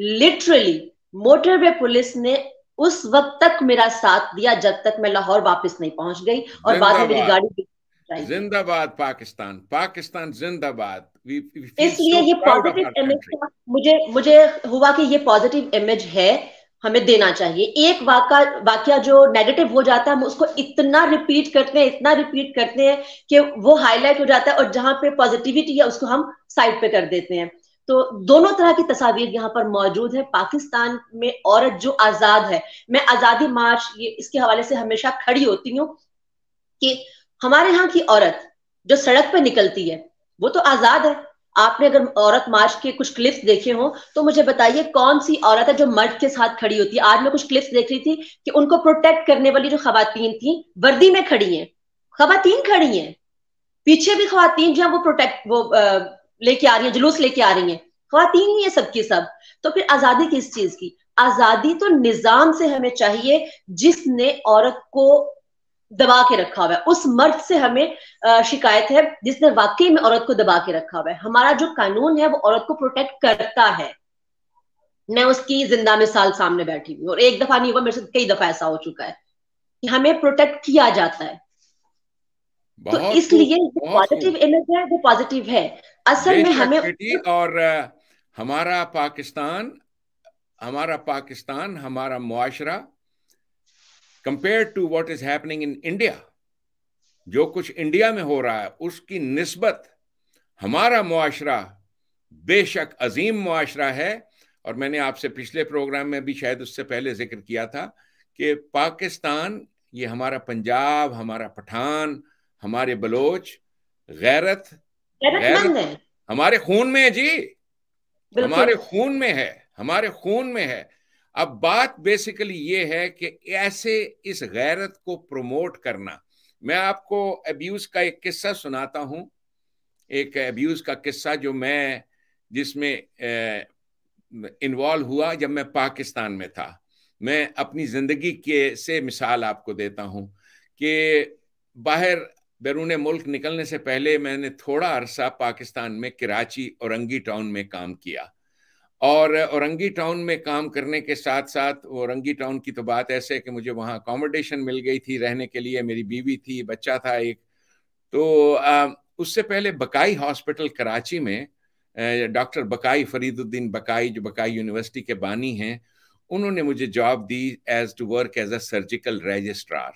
लिटरली मोटरवे पुलिस ने उस वक्त तक मेरा साथ दिया जब तक मैं लाहौर वापस नहीं पहुंच गई और बाद में मेरी गाड़ी जिंदाबाद पाकिस्तान पाकिस्तान जिंदाबाद इसलिए ये पॉजिटिव इमेज मुझे मुझे हुआ कि ये पॉजिटिव इमेज है हमें देना चाहिए एक वाक वाक्य जो नेगेटिव हो जाता है हम उसको इतना रिपीट करते हैं इतना रिपीट करते हैं कि वो हाईलाइट हो जाता है और जहां पे पॉजिटिविटी है उसको हम साइड पे कर देते हैं तो दोनों तरह की तस्वीर यहाँ पर मौजूद है पाकिस्तान में औरत जो आजाद है मैं आजादी मार्च ये इसके हवाले से हमेशा खड़ी होती हूँ कि हमारे यहाँ की औरत जो सड़क पे निकलती है वो तो आजाद है आपने अगर औरत मार्च के कुछ क्लिप्स देखे हो तो मुझे बताइए कौन सी औरत है जो मर्द के साथ खड़ी होती है आज मैं कुछ क्लिप्स देख रही थी कि उनको प्रोटेक्ट करने वाली जो खातन थी वर्दी में खड़ी हैं खातन खड़ी हैं पीछे भी खातन जो है वो प्रोटेक्ट वो लेके आ रही है जुलूस लेके आ रही है खातन ही है सबकी सब तो फिर आजादी किस चीज की आजादी तो निजाम से हमें चाहिए जिसने औरत को दबा के रखा हुआ है उस मर्द से हमें शिकायत है जिसने वाकई में औरत को दबा के रखा हुआ है हमारा जो कानून है वो औरत को प्रोटेक्ट करता है मैं उसकी जिंदा मिसाल सामने बैठी हुई और एक दफा नहीं हुआ मेरे से कई दफा ऐसा हो चुका है कि हमें प्रोटेक्ट किया जाता है तो इसलिए पॉजिटिव इमेज है वो पॉजिटिव है असल में हमें और हमारा पाकिस्तान हमारा पाकिस्तान हमारा मुआशरा compare to what is happening in India जो कुछ इंडिया में हो रहा है उसकी नस्बत हमारा मुआशरा बेशक अजीम मुआशरा है और मैंने आपसे पिछले प्रोग्राम में भी शायद उससे पहले जिक्र किया था कि पाकिस्तान ये हमारा पंजाब हमारा पठान हमारे बलोच गैरत है हमारे खून में है जी हमारे खून में है हमारे खून में है अब बात बेसिकली ये है कि ऐसे इस गैरत को प्रमोट करना मैं आपको अब्यूज का एक किस्सा सुनाता हूं एक अब्यूज का किस्सा जो मैं जिसमें इन्वॉल्व हुआ जब मैं पाकिस्तान में था मैं अपनी ज़िंदगी के से मिसाल आपको देता हूं कि बाहर बैरून मुल्क निकलने से पहले मैंने थोड़ा अरसा पाकिस्तान में कराची औरंगी टाउन में काम किया और औरंगी टाउन में काम करने के साथ साथ औरंगी टाउन की तो बात ऐसे है कि मुझे वहाँ अकोमोडेशन मिल गई थी रहने के लिए मेरी बीवी थी बच्चा था एक तो आ, उससे पहले बकाई हॉस्पिटल कराची में डॉक्टर बकाई फरीदुद्दीन बकाई जो बकाई यूनिवर्सिटी के बानी हैं उन्होंने मुझे जॉब दी as to work as a surgical registrar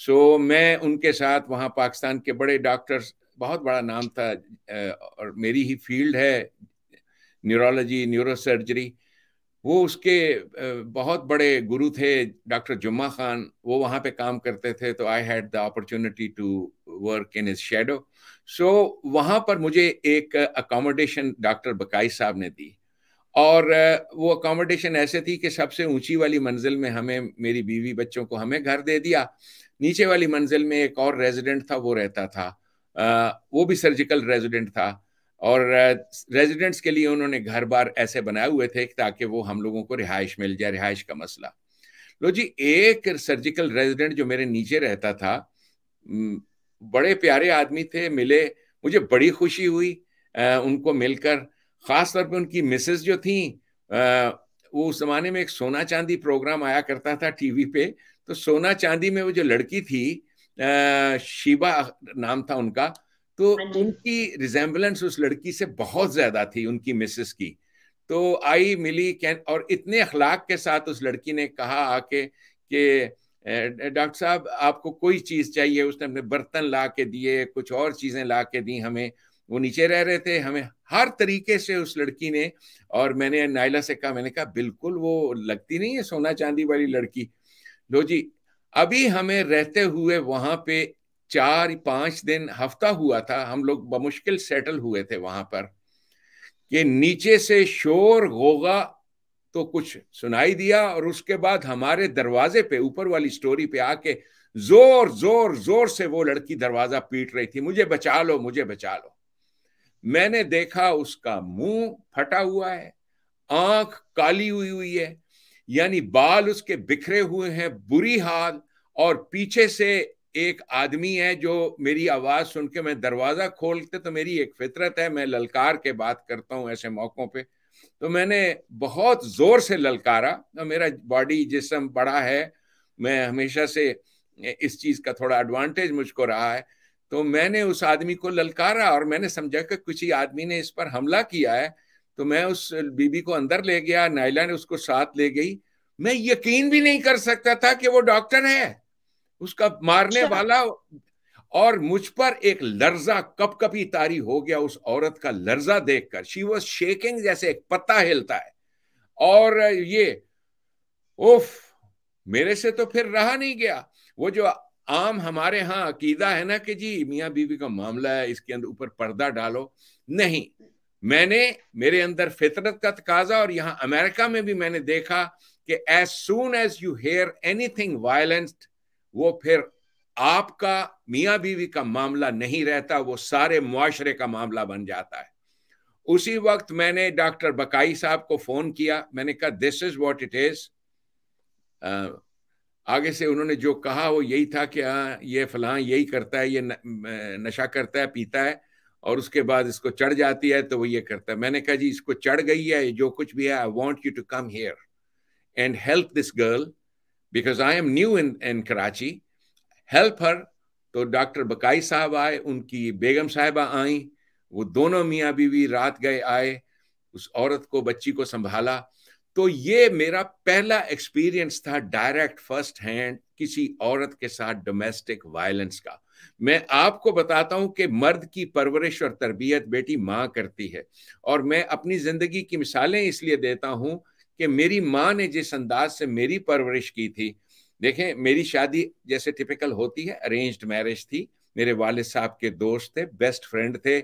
so so, मैं उनके साथ वहाँ पाकिस्तान के बड़े डॉक्टर्स बहुत बड़ा नाम था और मेरी ही फील्ड है न्यूरोलॉजी न्यूरोसर्जरी वो उसके बहुत बड़े गुरु थे डॉक्टर जुम्मा खान वो वहाँ पे काम करते थे तो I had the opportunity to work in his shadow so वहाँ पर मुझे एक अकोमोडेशन डॉक्टर बकाई साहब ने दी और वो अकोमोडेशन ऐसे थी कि सबसे ऊंची वाली मंजिल में हमें मेरी बीवी बच्चों को हमें घर दे दिया नीचे वाली मंजिल में एक और रेजिडेंट था वो रहता था वो भी सर्जिकल रेजिडेंट था और रेजिडेंट्स के लिए उन्होंने घर बार ऐसे बनाए हुए थे ताकि वो हम लोगों को रिहाइश मिल जाए रिहाइश का मसला लो जी एक सर्जिकल रेजिडेंट जो मेरे नीचे रहता था बड़े प्यारे आदमी थे मिले मुझे बड़ी खुशी हुई आ, उनको मिलकर ख़ास तौर पे उनकी मिसेस जो थी आ, वो उस ज़माने में एक सोना चांदी प्रोग्राम आया करता था टीवी पे तो सोना चांदी में वो जो लड़की थी आ, शिवा नाम था उनका तो हाँ उनकी रिजेम्बलेंस उस लड़की से बहुत ज्यादा थी उनकी मिसेस की तो आई मिली कैन और इतने अखलाक के साथ उस लड़की ने कहा आके कि डॉक्टर साहब आपको कोई चीज़ चाहिए उसने अपने बर्तन ला के दिए कुछ और चीज़ें ला के दी हमें वो नीचे रह रहे थे हमें हर तरीके से उस लड़की ने और मैंने नायला से कहा मैंने कहा बिल्कुल वो लगती नहीं है सोना चांदी वाली लड़की लो जी अभी हमें रहते हुए वहां पे चार पांच दिन हफ्ता हुआ था हम लोग बमुश्किल सेटल हुए थे वहां पर कि नीचे से शोर गोगा तो कुछ सुनाई दिया और उसके बाद हमारे दरवाजे पे ऊपर वाली स्टोरी पे आके जोर जोर जोर से वो लड़की दरवाजा पीट रही थी मुझे बचा लो मुझे बचा लो मैंने देखा उसका मुंह फटा हुआ है आंख काली हुई हुई है यानी बाल उसके बिखरे हुए हैं बुरी हाल और पीछे से एक आदमी है जो मेरी आवाज सुन के मैं दरवाजा खोलते तो मेरी एक फितरत है मैं ललकार के बात करता हूँ ऐसे मौकों पे तो मैंने बहुत जोर से ललकारा तो मेरा बॉडी जिसम बड़ा है मैं हमेशा से इस चीज का थोड़ा एडवांटेज मुझको रहा है तो मैंने उस आदमी को ललकारा और मैंने समझा कि कुछ ही आदमी ने इस पर हमला किया है तो मैं उस बीबी को अंदर ले गया नायला ने उसको साथ ले गई मैं यकीन भी नहीं कर सकता था कि वो डॉक्टर है उसका मारने अच्छा। वाला और मुझ पर एक लर्जा कप कपी तारी हो गया उस औरत का लर्जा देखकर शी वॉज शेकिंग जैसे एक पत्ता हिलता है और ये उफ मेरे से तो फिर रहा नहीं गया वो जो आम हमारे यहाँ अकीदा है ना कि जी मियाँ बीवी का मामला है इसके अंदर ऊपर पर्दा डालो नहीं मैंने मेरे अंदर फितरत का तकाजा और यहाँ अमेरिका में भी मैंने देखा कि as soon as you hear anything violence वो फिर आपका मियाँ बीवी का मामला नहीं रहता वो सारे मुआरे का मामला बन जाता है उसी वक्त मैंने डॉक्टर बकाई साहब को फ़ोन किया मैंने कहा this is what it is आगे से उन्होंने जो कहा वो यही था कि हाँ ये फलां यही करता है ये न, नशा करता है पीता है और उसके बाद इसको चढ़ जाती है तो वो ये करता है मैंने कहा जी इसको चढ़ गई है जो कुछ भी है I want you to come here and help this girl because I am new in in Karachi help her तो डॉक्टर बकाई साहब आए उनकी बेगम साहबा आई वो दोनों मियाँ बीवी रात गए आए उस औरत को बच्ची को संभाला तो ये मेरा पहला एक्सपीरियंस था डायरेक्ट फर्स्ट हैंड किसी औरत के साथ डोमेस्टिक वायलेंस का मैं आपको बताता हूं कि मर्द की परवरिश और तरबियत बेटी माँ करती है और मैं अपनी ज़िंदगी की मिसालें इसलिए देता हूं कि मेरी माँ ने जिस अंदाज से मेरी परवरिश की थी देखें मेरी शादी जैसे टिपिकल होती है अरेंज्ड मैरिज थी मेरे वालिद साहब के दोस्त थे बेस्ट फ्रेंड थे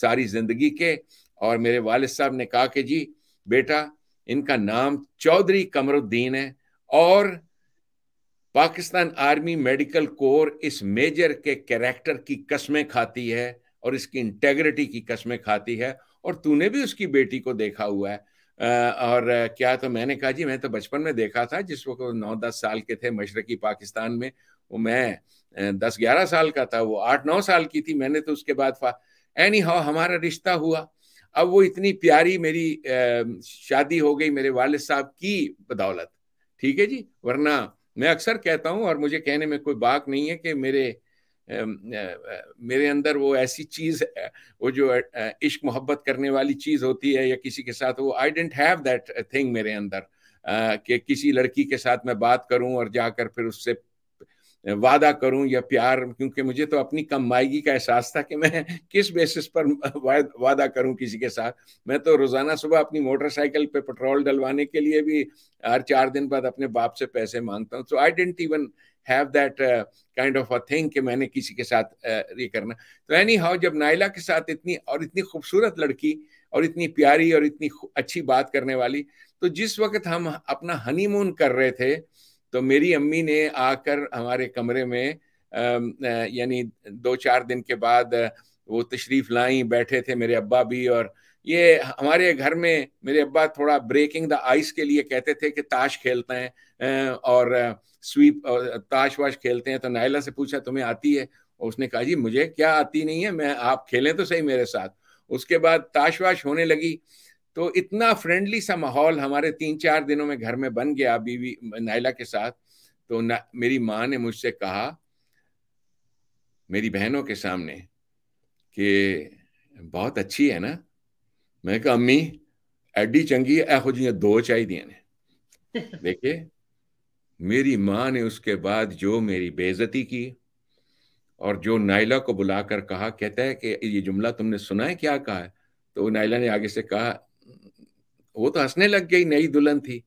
सारी ज़िंदगी के और मेरे वालिद साहब ने कहा कि जी बेटा इनका नाम चौधरी कमरुद्दीन है और पाकिस्तान आर्मी मेडिकल कोर इस मेजर के कैरेक्टर की कस्में खाती है और इसकी इंटेग्रिटी की कस्में खाती है और तूने भी उसकी बेटी को देखा हुआ है और क्या तो मैंने कहा जी मैं तो बचपन में देखा था जिस वक्त नौ दस साल के थे मशरकी पाकिस्तान में वो मैं दस ग्यारह साल का था वो आठ नौ साल की थी मैंने तो उसके बाद एनी हाउ हमारा रिश्ता हुआ अब वो इतनी प्यारी मेरी शादी हो गई मेरे वाल साहब की बदौलत ठीक है जी वरना मैं अक्सर कहता हूं और मुझे कहने में कोई बात नहीं है कि मेरे मेरे अंदर वो ऐसी चीज वो जो इश्क मोहब्बत करने वाली चीज होती है या किसी के साथ वो I didn't have that thing मेरे अंदर कि किसी लड़की के साथ मैं बात करूं और जाकर फिर उससे वादा करूं या प्यार क्योंकि मुझे तो अपनी कमाईगी का एहसास था कि मैं किस बेसिस पर वादा करूं किसी के साथ मैं तो रोज़ाना सुबह अपनी मोटरसाइकिल पे पेट्रोल डलवाने के लिए भी हर चार दिन बाद अपने बाप से पैसे मांगता हूं so I didn't even have that kind of a thing कि मैंने किसी के साथ uh, ये करना तो एनी हाउ जब नाइला के साथ इतनी और इतनी खूबसूरत लड़की और इतनी प्यारी और इतनी अच्छी बात करने वाली तो जिस वक्त हम अपना हनीमून कर रहे थे तो मेरी अम्मी ने आकर हमारे कमरे में यानी दो चार दिन के बाद वो तशरीफ लाई बैठे थे मेरे अब्बा भी और ये हमारे घर में मेरे अब्बा थोड़ा ब्रेकिंग द आइस के लिए कहते थे कि ताश खेलते हैं और स्वीप ताश वाश खेलते हैं तो नायला से पूछा तुम्हें आती है और उसने कहा जी मुझे क्या आती नहीं है मैं आप खेलें तो सही मेरे साथ उसके बाद ताश वाश होने लगी तो इतना फ्रेंडली सा माहौल हमारे तीन चार दिनों में घर में बन गया बीवी नायला के साथ तो न, मेरी माँ ने मुझसे कहा मेरी बहनों के सामने कि बहुत अच्छी है ना मैं कहा अम्मी एडी चंगी एहो जी दो चाहिए ने देखिए मेरी माँ ने उसके बाद जो मेरी बेजती की और जो नायला को बुलाकर कहा कहता है कि ये जुमला तुमने सुना है क्या कहा है तो नायला ने आगे से कहा वो तो हंसने लग गई नई दुल्हन थी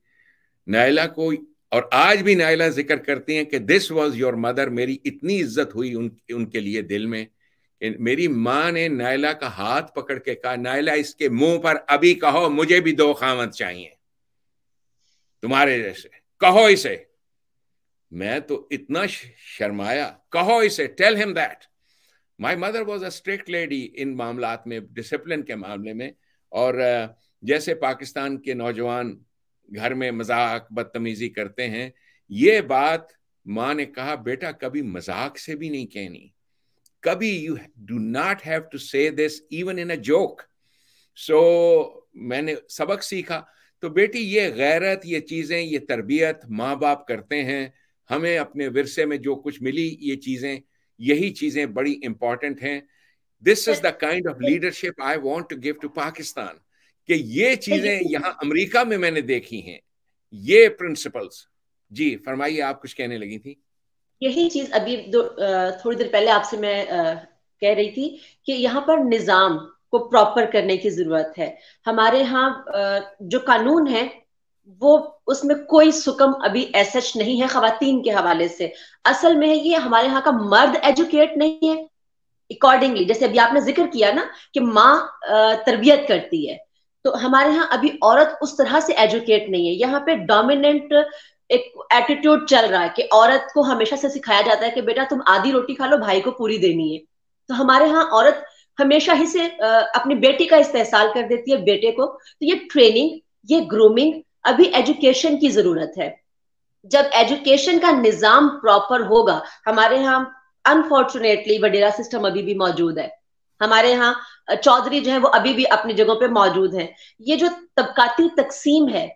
नायला को और आज भी नायला जिक्र करती हैं कि दिस वाज योर मदर मेरी इतनी इज्जत हुई उन, उनके लिए दिल में मेरी माँ ने नायला का हाथ पकड़ के कहा नायला इसके मुंह पर अभी कहो मुझे भी दो खामत चाहिए तुम्हारे जैसे कहो इसे मैं तो इतना शर्माया कहो इसे tell him that my mother was a strict lady in मामला में डिसिप्लिन के मामले में और uh, जैसे पाकिस्तान के नौजवान घर में मजाक बदतमीजी करते हैं ये बात माँ ने कहा बेटा कभी मजाक से भी नहीं कहनी कभी you do not have to say this even in a joke so मैंने सबक सीखा तो बेटी ये गैरत ये चीज़ें ये तरबियत माँ बाप करते हैं हमें अपने विरसे में जो कुछ मिली ये चीज़ें यही चीज़ें बड़ी इंपॉर्टेंट हैं this is the kind of leadership I want to give to Pakistan कि ये तो चीजें यहाँ अमेरिका में मैंने देखी हैं ये प्रिंसिपल्स जी फरमाइए आप कुछ कहने लगी थी यही चीज अभी थोड़ी देर पहले आपसे मैं कह रही थी कि यहाँ पर निजाम को प्रॉपर करने की जरूरत है हमारे यहाँ जो कानून है वो उसमें कोई सुकम अभी एसच नहीं है खातन के हवाले से असल में ये हमारे यहाँ का मर्द एजुकेट नहीं है अकॉर्डिंगली जैसे अभी आपने जिक्र किया ना कि माँ तरबियत करती है तो हमारे यहाँ अभी औरत उस तरह से एजुकेट नहीं है यहाँ पे डोमिनेंट एक एटीट्यूड चल रहा है कि औरत को हमेशा से सिखाया जाता है कि बेटा तुम आधी रोटी खा लो भाई को पूरी देनी है तो हमारे यहाँ औरत हमेशा ही से अपनी बेटी का इस्तेसाल कर देती है बेटे को तो ये ट्रेनिंग ये ग्रूमिंग अभी एजुकेशन की जरूरत है जब एजुकेशन का निजाम प्रॉपर होगा हमारे यहाँ अनफॉर्चुनेटली वडेरा सिस्टम अभी भी मौजूद है हमारे यहाँ चौधरी जो है वो अभी भी अपनी जगहों पे मौजूद हैं ये जो तबकाती तकसीम है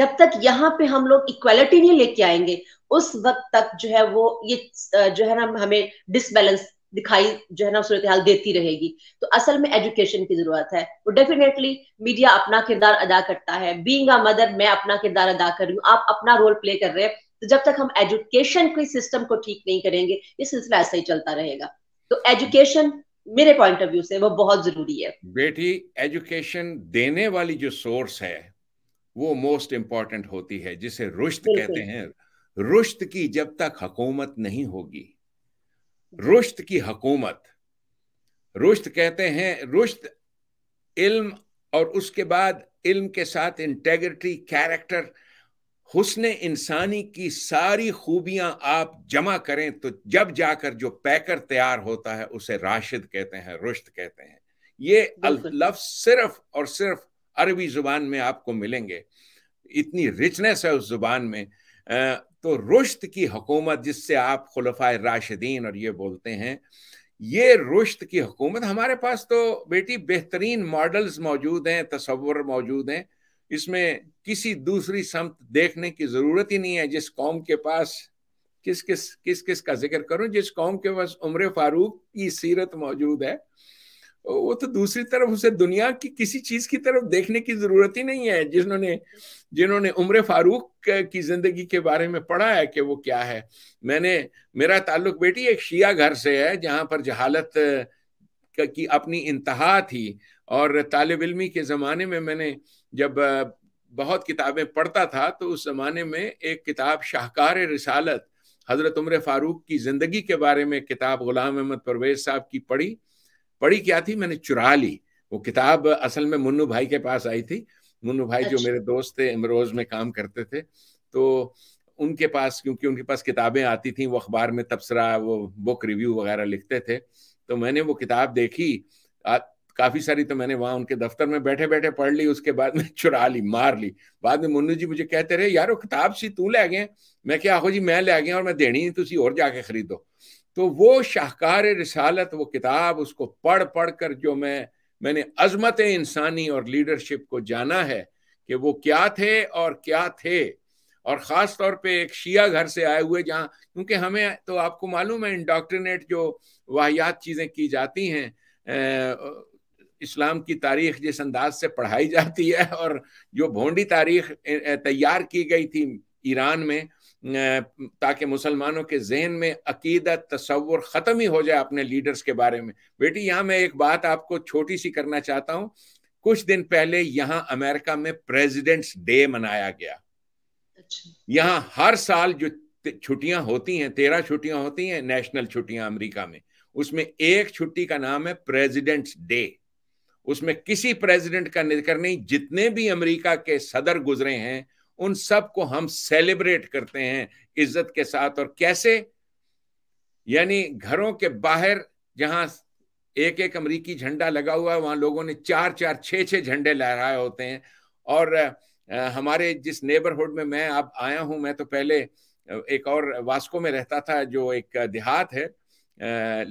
जब तक यहाँ पे हम लोग इक्वलिटी नहीं लेके आएंगे उस वक्त तक जो है वो ये जो है ना हमें डिसबैलेंस दिखाई जो है ना सूरत हाल देती रहेगी तो असल में एजुकेशन की जरूरत है वो डेफिनेटली मीडिया अपना किरदार अदा करता है बींग अ मदर मैं अपना किरदार अदा कर रही हूँ आप अपना रोल प्ले कर रहे हैं तो जब तक हम एजुकेशन के सिस्टम को ठीक नहीं करेंगे ये सिलसिला ऐसा ही चलता रहेगा तो एजुकेशन मेरे पॉइंट ऑफ व्यू से वो बहुत जरूरी है बेटी एजुकेशन देने वाली जो सोर्स है वो मोस्ट इम्पॉर्टेंट होती है जिसे रुश्त कहते हैं रुश्त की जब तक हकूमत नहीं होगी रुश्त की हकूमत रुश्त कहते हैं रुश्त इल्म और उसके बाद इल्म के साथ इंटेग्रिटी कैरेक्टर हुसन इंसानी की सारी खूबियां आप जमा करें तो जब जाकर जो पैकर तैयार होता है उसे राशिद कहते हैं रुश्त कहते हैं ये लफ्ज सिर्फ और सिर्फ अरबी जुबान में आपको मिलेंगे इतनी रिचनेस है उस जुबान में तो रुश्त की हुकूमत जिससे आप खुलफा राशिदीन और ये बोलते हैं ये रुश्त की हुकूमत हमारे पास तो बेटी बेहतरीन मॉडल्स मौजूद हैं तस्वुर मौजूद हैं इसमें किसी दूसरी समत देखने की जरूरत ही नहीं है जिस कौम के पास किस किस किस किस का जिक्र करूं जिस कौम के पास उम्र फारूक की सीरत मौजूद है वो तो दूसरी तरफ उसे दुनिया की किसी चीज की तरफ देखने की जरूरत ही नहीं है जिन्होंने जिन्होंने उम्र फारूक की जिंदगी के बारे में पढ़ा है कि वो क्या है मैंने मेरा ताल्लुक बेटी एक शिया घर से है जहां पर जहालत की अपनी इंतहा थी और तालब इलमी के ज़माने में मैंने जब बहुत किताबें पढ़ता था तो उस ज़माने में एक किताब शाहकार रिसालत हज़रत उम्र फ़ारूक की ज़िंदगी के बारे में किताब ग़ुलाम अहमद परवेज़ साहब की पढ़ी पढ़ी क्या थी मैंने चुरा ली वो किताब असल में मुन्नू भाई के पास आई थी मुन्नू भाई अच्छा। जो मेरे दोस्त थे इमरोज़ में काम करते थे तो उनके पास क्योंकि उनके पास किताबें आती थी वो अखबार में तबसरा वो बुक रिव्यू वगैरह लिखते थे तो मैंने वो किताब देखी काफी सारी तो मैंने वहां उनके दफ्तर में बैठे बैठे पढ़ ली उसके बाद में चुरा ली मार ली बाद में मुन्नू जी मुझे कहते रहे यारो किताब सी तू लै गए मैं क्या आखो जी मैं लै गया और मैं देनी नहीं तुम और जाके खरीदो तो वो शाहकार रिसालत वो किताब उसको पढ़ पढ़ कर जो मैं मैंने अजमत इंसानी और लीडरशिप को जाना है कि वो क्या थे और क्या थे और ख़ास तौर पे एक शिया घर से आए हुए जहाँ क्योंकि हमें तो आपको मालूम है इंडॉक्ट्रिनेट जो वाहियात चीज़ें की जाती हैं इस्लाम की तारीख जिस अंदाज से पढ़ाई जाती है और जो भोंडी तारीख तैयार की गई थी ईरान में ताकि मुसलमानों के जहन में अकीदत तस्वुर ख़त्म ही हो जाए अपने लीडर्स के बारे में बेटी यहाँ मैं एक बात आपको छोटी सी करना चाहता हूँ कुछ दिन पहले यहाँ अमेरिका में प्रेजिडेंट्स डे मनाया गया अच्छा। यहाँ हर साल जो छुट्टियां होती हैं तेरह छुट्टियां होती हैं नेशनल छुट्टियां अमेरिका में उसमें एक छुट्टी का नाम है प्रेजिडेंट्स डे उसमें किसी प्रेसिडेंट का जिक्र नहीं जितने भी अमेरिका के सदर गुजरे हैं उन सब को हम सेलिब्रेट करते हैं इज्जत के साथ और कैसे यानी घरों के बाहर जहां एक एक अमरीकी झंडा लगा हुआ है वहां लोगों ने चार चार छः छः झंडे लहराए होते हैं और हमारे जिस नेबरहुड में मैं अब आया हूं मैं तो पहले एक और वास्को में रहता था जो एक देहात है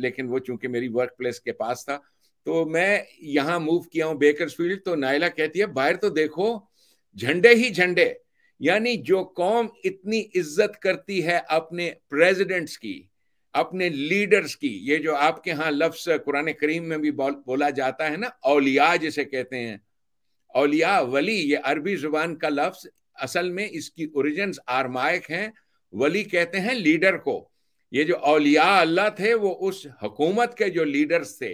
लेकिन वो चूंकि मेरी वर्क प्लेस के पास था तो मैं यहाँ मूव किया हूं बेकर तो नायला कहती है बाहर तो देखो झंडे ही झंडे यानी जो कौम इतनी इज्जत करती है अपने प्रेसिडेंट्स की अपने लीडर्स की ये जो आपके यहाँ लफ्स कुरान करीम में भी बोला जाता है ना औलिया जिसे कहते हैं औलिया वली ये अरबी जुबान का लफ्स असल में इसकी ओरिजिन आरमायक हैं वली कहते हैं लीडर को ये जो औलिया अल्लाह थे वो उस हकूमत के जो लीडर्स थे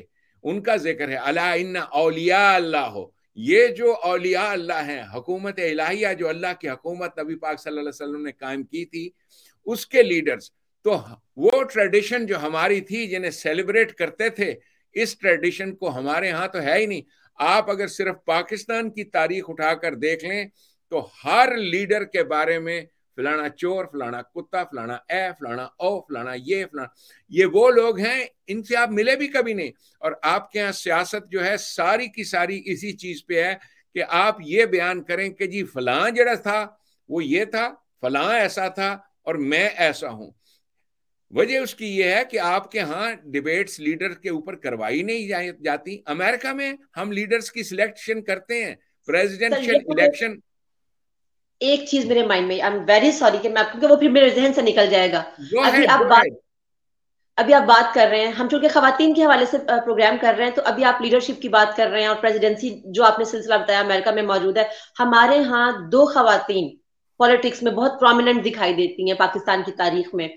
उनका जिक्र है अला अलिया अल्लाह हो ये जो अलिया अल्लाह हैं हकूमत इलाहिया जो अल्लाह की हकूमत नबी पाक सल्लल्लाहु ने कायम की थी उसके लीडर्स तो वो ट्रेडिशन जो हमारी थी जिन्हें सेलिब्रेट करते थे इस ट्रेडिशन को हमारे यहाँ तो है ही नहीं आप अगर सिर्फ पाकिस्तान की तारीख उठाकर देख लें तो हर लीडर के बारे में फलाना चोर फलाना कुत्ता फलाना ए फलाना ओ फलाना ये फलाना ये वो लोग हैं इनसे आप मिले भी कभी नहीं और आपके यहाँ सियासत जो है सारी की सारी इसी चीज पे है कि आप ये बयान करें कि जी फलां जड़ा था वो ये था फलां ऐसा था और मैं ऐसा हूं वजह उसकी ये है कि आपके यहाँ डिबेट्स लीडर के ऊपर करवाई नहीं जा, जाती अमेरिका में हम लीडर्स की सिलेक्शन करते हैं प्रेजिडेंशियल तो इलेक्शन एक चीज मेरे माइंड में आई एम वेरी सॉरी कि मैं क्योंकि वो फिर मेरे जहन से निकल जाएगा अभी आप बात अभी आप बात कर रहे हैं हम चूंकि खातन के हवाले से प्रोग्राम कर रहे हैं तो अभी आप लीडरशिप की बात कर रहे हैं और प्रेसिडेंसी जो आपने सिलसिला बताया अमेरिका में मौजूद है हमारे यहाँ दो खातन पॉलिटिक्स में बहुत प्रोमिनेंट दिखाई देती हैं पाकिस्तान की तारीख में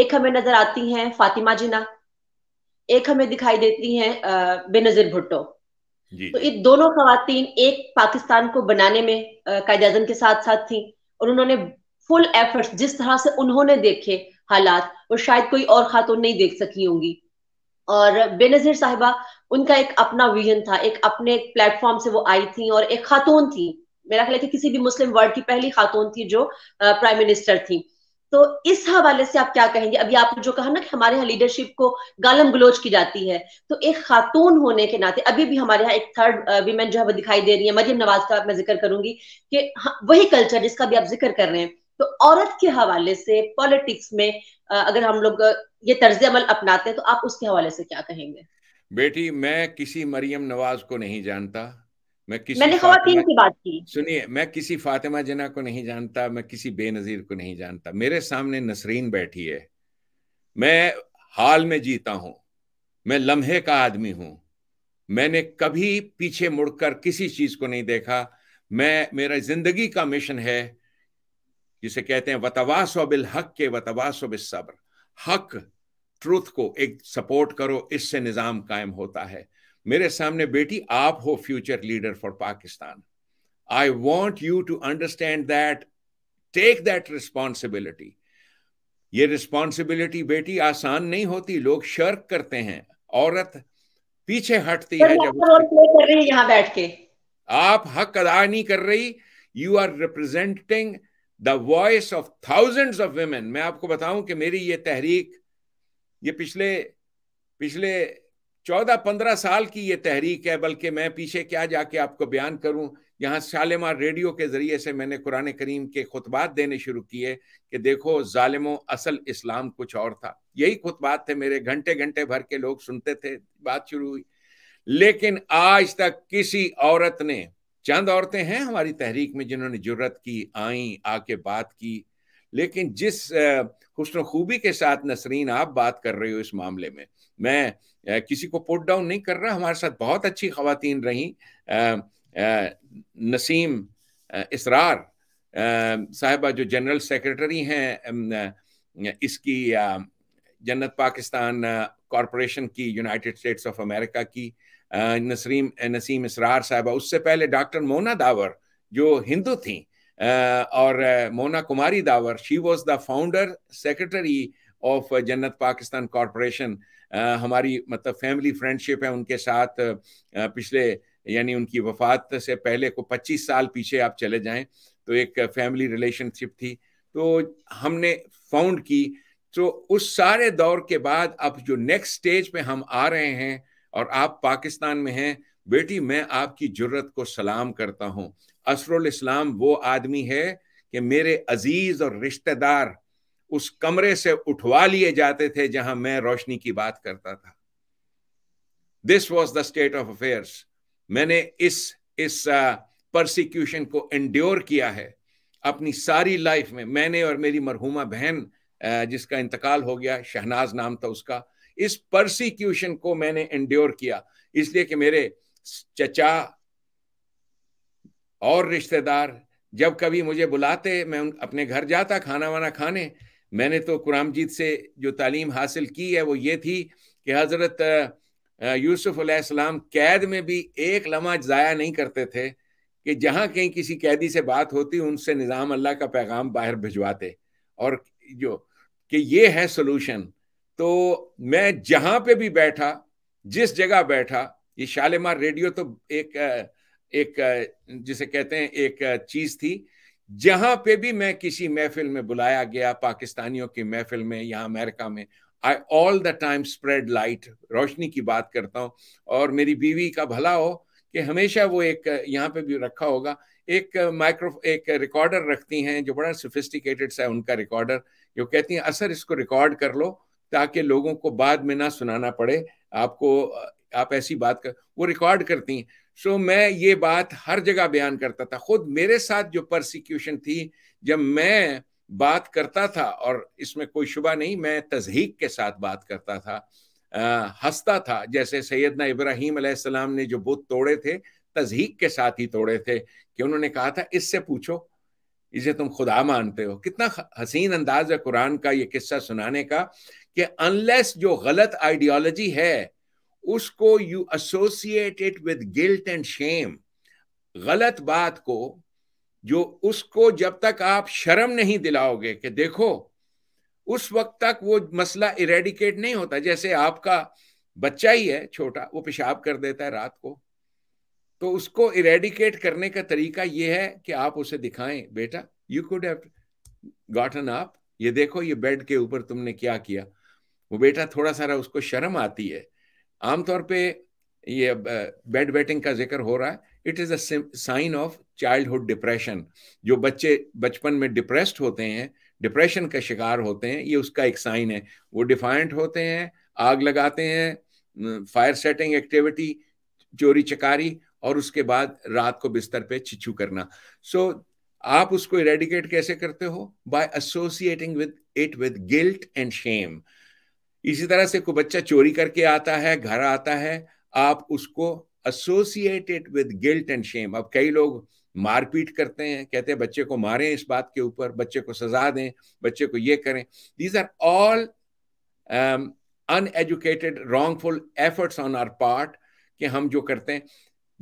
एक हमें नजर आती हैं फातिमा जिना एक हमें दिखाई देती हैं बेनजीर भुट्टो तो ये दोनों खातन एक पाकिस्तान को बनाने में कायद अजम के साथ साथ थी और उन्होंने फुल एफर्ट्स जिस तरह से उन्होंने देखे हालात वो शायद कोई और खातून नहीं देख सकी होंगी और बेनजीर साहिबा उनका एक अपना विजन था एक अपने प्लेटफॉर्म से वो आई थी और एक खातून थी मेरा ख्याल है कि किसी भी मुस्लिम वर्ल्ड की पहली खातून थी जो प्राइम मिनिस्टर थी तो इस हवाले से आप क्या कहेंगे अभी आपने जो कहा ना कि हमारे यहाँ लीडरशिप को गालम गलोच की जाती है तो एक खातून होने के नाते अभी भी हमारे यहाँ एक थर्ड वीमेन जो है वो दिखाई दे रही है मरियम नवाज का मैं जिक्र करूंगी कि हाँ, वही कल्चर जिसका भी आप जिक्र कर रहे हैं तो औरत के हवाले से पॉलिटिक्स में अगर हम लोग ये तर्ज अमल अपनाते हैं तो आप उसके हवाले से क्या कहेंगे बेटी मैं किसी मरियम नवाज को नहीं जानता मैं किसी मैंने की बात की सुनिए मैं किसी फातिमा जना को नहीं जानता मैं किसी बेनजीर को नहीं जानता मेरे सामने नसरीन बैठी है मैं हाल में जीता हूं मैं लम्हे का आदमी हूं मैंने कभी पीछे मुड़कर किसी चीज को नहीं देखा मैं मेरा जिंदगी का मिशन है जिसे कहते हैं वतवास बिल हक के वतवासो बिल सब्र हक ट्रूथ को एक सपोर्ट करो इससे निज़ाम कायम होता है मेरे सामने बेटी आप हो future leader for Pakistan I want you to understand that take that responsibility ये रिस्पॉन्सिबिलिटी बेटी आसान नहीं होती लोग शर्क करते हैं औरत पीछे हटती है जब रोल कर रही है बैठ के आप हक अदा नहीं कर रही you are representing the voice of thousand of women मैं आपको बताऊं कि मेरी ये तहरीक ये पिछले पिछले चौदह पंद्रह साल की ये तहरीक है बल्कि मैं पीछे क्या जाके आपको बयान करूं यहाँ शालेमार रेडियो के ज़रिए से मैंने कुरान करीम के खुतबात देने शुरू किए कि देखो ालिमो असल इस्लाम कुछ और था यही खुतबात थे मेरे घंटे घंटे भर के लोग सुनते थे बात शुरू हुई लेकिन आज तक किसी औरत ने चंद औरतें हैं हमारी तहरीक में जिन्होंने जरूरत की आई आके बात की लेकिन जिस हसन खूबी के साथ नसरीन आप बात कर रहे हो इस मामले में मैं किसी को पोट डाउन नहीं कर रहा हमारे साथ बहुत अच्छी खातन रहीं नसीम इसरार साहबा जो जनरल सेक्रेटरी हैं इसकी जन्नत पाकिस्तान कॉरपोरेशन की यूनाइटेड स्टेट्स ऑफ अमेरिका की नसरीम नसीम इसरार साहबा उससे पहले डॉक्टर मोना दावर जो हिंदू थी और Mona Kumari Dawar she was the founder secretary of Jannat Pakistan corporation हमारी मतलब फैमिली फ्रेंडशिप है उनके साथ पिछले यानी उनकी वफात से पहले को 25 साल पीछे आप चले जाएं तो एक फैमिली रिलेशनशिप थी तो हमने फाउंड की तो उस सारे दौर के बाद अब जो नेक्स्ट स्टेज पे हम आ रहे हैं और आप पाकिस्तान में हैं बेटी मैं आपकी जरूरत को सलाम करता हूँ असरुल इस्लाम वो आदमी है कि मेरे अजीज और रिश्तेदार उस कमरे से उठवा लिए जाते थे जहां मैं रोशनी की बात करता था this was the state of affairs मैंने इस इस परसिक्यूशन को एंड्योर किया है अपनी सारी लाइफ में मैंने और मेरी मरहुमा बहन जिसका इंतकाल हो गया शहनाज नाम था उसका इस परसिक्यूशन को मैंने एंड्योर किया इसलिए कि मेरे चचा और रिश्तेदार जब कभी मुझे बुलाते मैं अपने घर जाता खाना वाना खाने मैंने तो कुरामजीत से जो तालीम हासिल की है वो ये थी कि हज़रत यूसुफ़ अलैहिस्सलाम कैद में भी एक लम्हा ज़ाया नहीं करते थे कि जहाँ कहीं किसी कैदी से बात होती उनसे निज़ाम अल्लाह का पैगाम बाहर भिजवाते और जो कि ये है सोलूशन तो मैं जहाँ पे भी बैठा जिस जगह बैठा ये शालेमार रेडियो तो एक एक जिसे कहते हैं एक चीज़ थी जहां पे भी मैं किसी महफिल में बुलाया गया पाकिस्तानियों की महफिल में या अमेरिका में I all the time spread light रोशनी की बात करता हूँ और मेरी बीवी का भला हो कि हमेशा वो एक यहाँ पे भी रखा होगा एक माइक्रो एक रिकॉर्डर रखती हैं जो बड़ा सोफिस्टिकेटेड सा है उनका रिकॉर्डर जो कहती हैं असर इसको रिकॉर्ड कर लो ताकि लोगों को बाद में ना सुनाना पड़े आपको आप ऐसी बात कर वो रिकॉर्ड करती हैं सो so, मैं ये बात हर जगह बयान करता था खुद मेरे साथ जो परसिक्यूशन थी जब मैं बात करता था और इसमें कोई शुबा नहीं मैं तजहीक के साथ बात करता था हंसता था जैसे सैदना इब्राहिम सलाम ने जो बुत तोड़े थे तजहीक के साथ ही तोड़े थे कि उन्होंने कहा था इससे पूछो इसे तुम खुदा मानते हो कितना हसीन अंदाज है कुरान का ये किस्सा सुनाने का कि अनलेस जो गलत आइडियोलॉजी है उसको you associated with guilt and shame गलत बात को जो उसको जब तक आप शर्म नहीं दिलाओगे कि देखो उस वक्त तक वो मसला इरेडिकेट नहीं होता जैसे आपका बच्चा ही है छोटा वो पेशाब कर देता है रात को तो उसको इरेडिकेट करने का तरीका ये है कि आप उसे दिखाएं बेटा यू कुड हैव गॉटन आप ये देखो ये बेड के ऊपर तुमने क्या किया वो बेटा थोड़ा सारा उसको शर्म आती है आमतौर पे ये बेड वेटिंग का जिक्र हो रहा है it is a sign of childhood depression जो बच्चे बचपन में डिप्रेस्ड होते हैं डिप्रेशन का शिकार होते हैं ये उसका एक साइन है वो डिफाइंट होते हैं आग लगाते हैं फायर सेटिंग एक्टिविटी चोरी चकारी और उसके बाद रात को बिस्तर पे छिछू करना सो so, आप उसको इरेडिकेट कैसे करते हो by associating with it with guilt and shame इसी तरह से कोई बच्चा चोरी करके आता है घर आता है आप उसको associated with guilt and shame अब कई लोग मारपीट करते हैं कहते हैं बच्चे को मारें इस बात के ऊपर बच्चे को सजा दें बच्चे को ये करें these are all uneducated wrongful efforts on our part कि हम जो करते हैं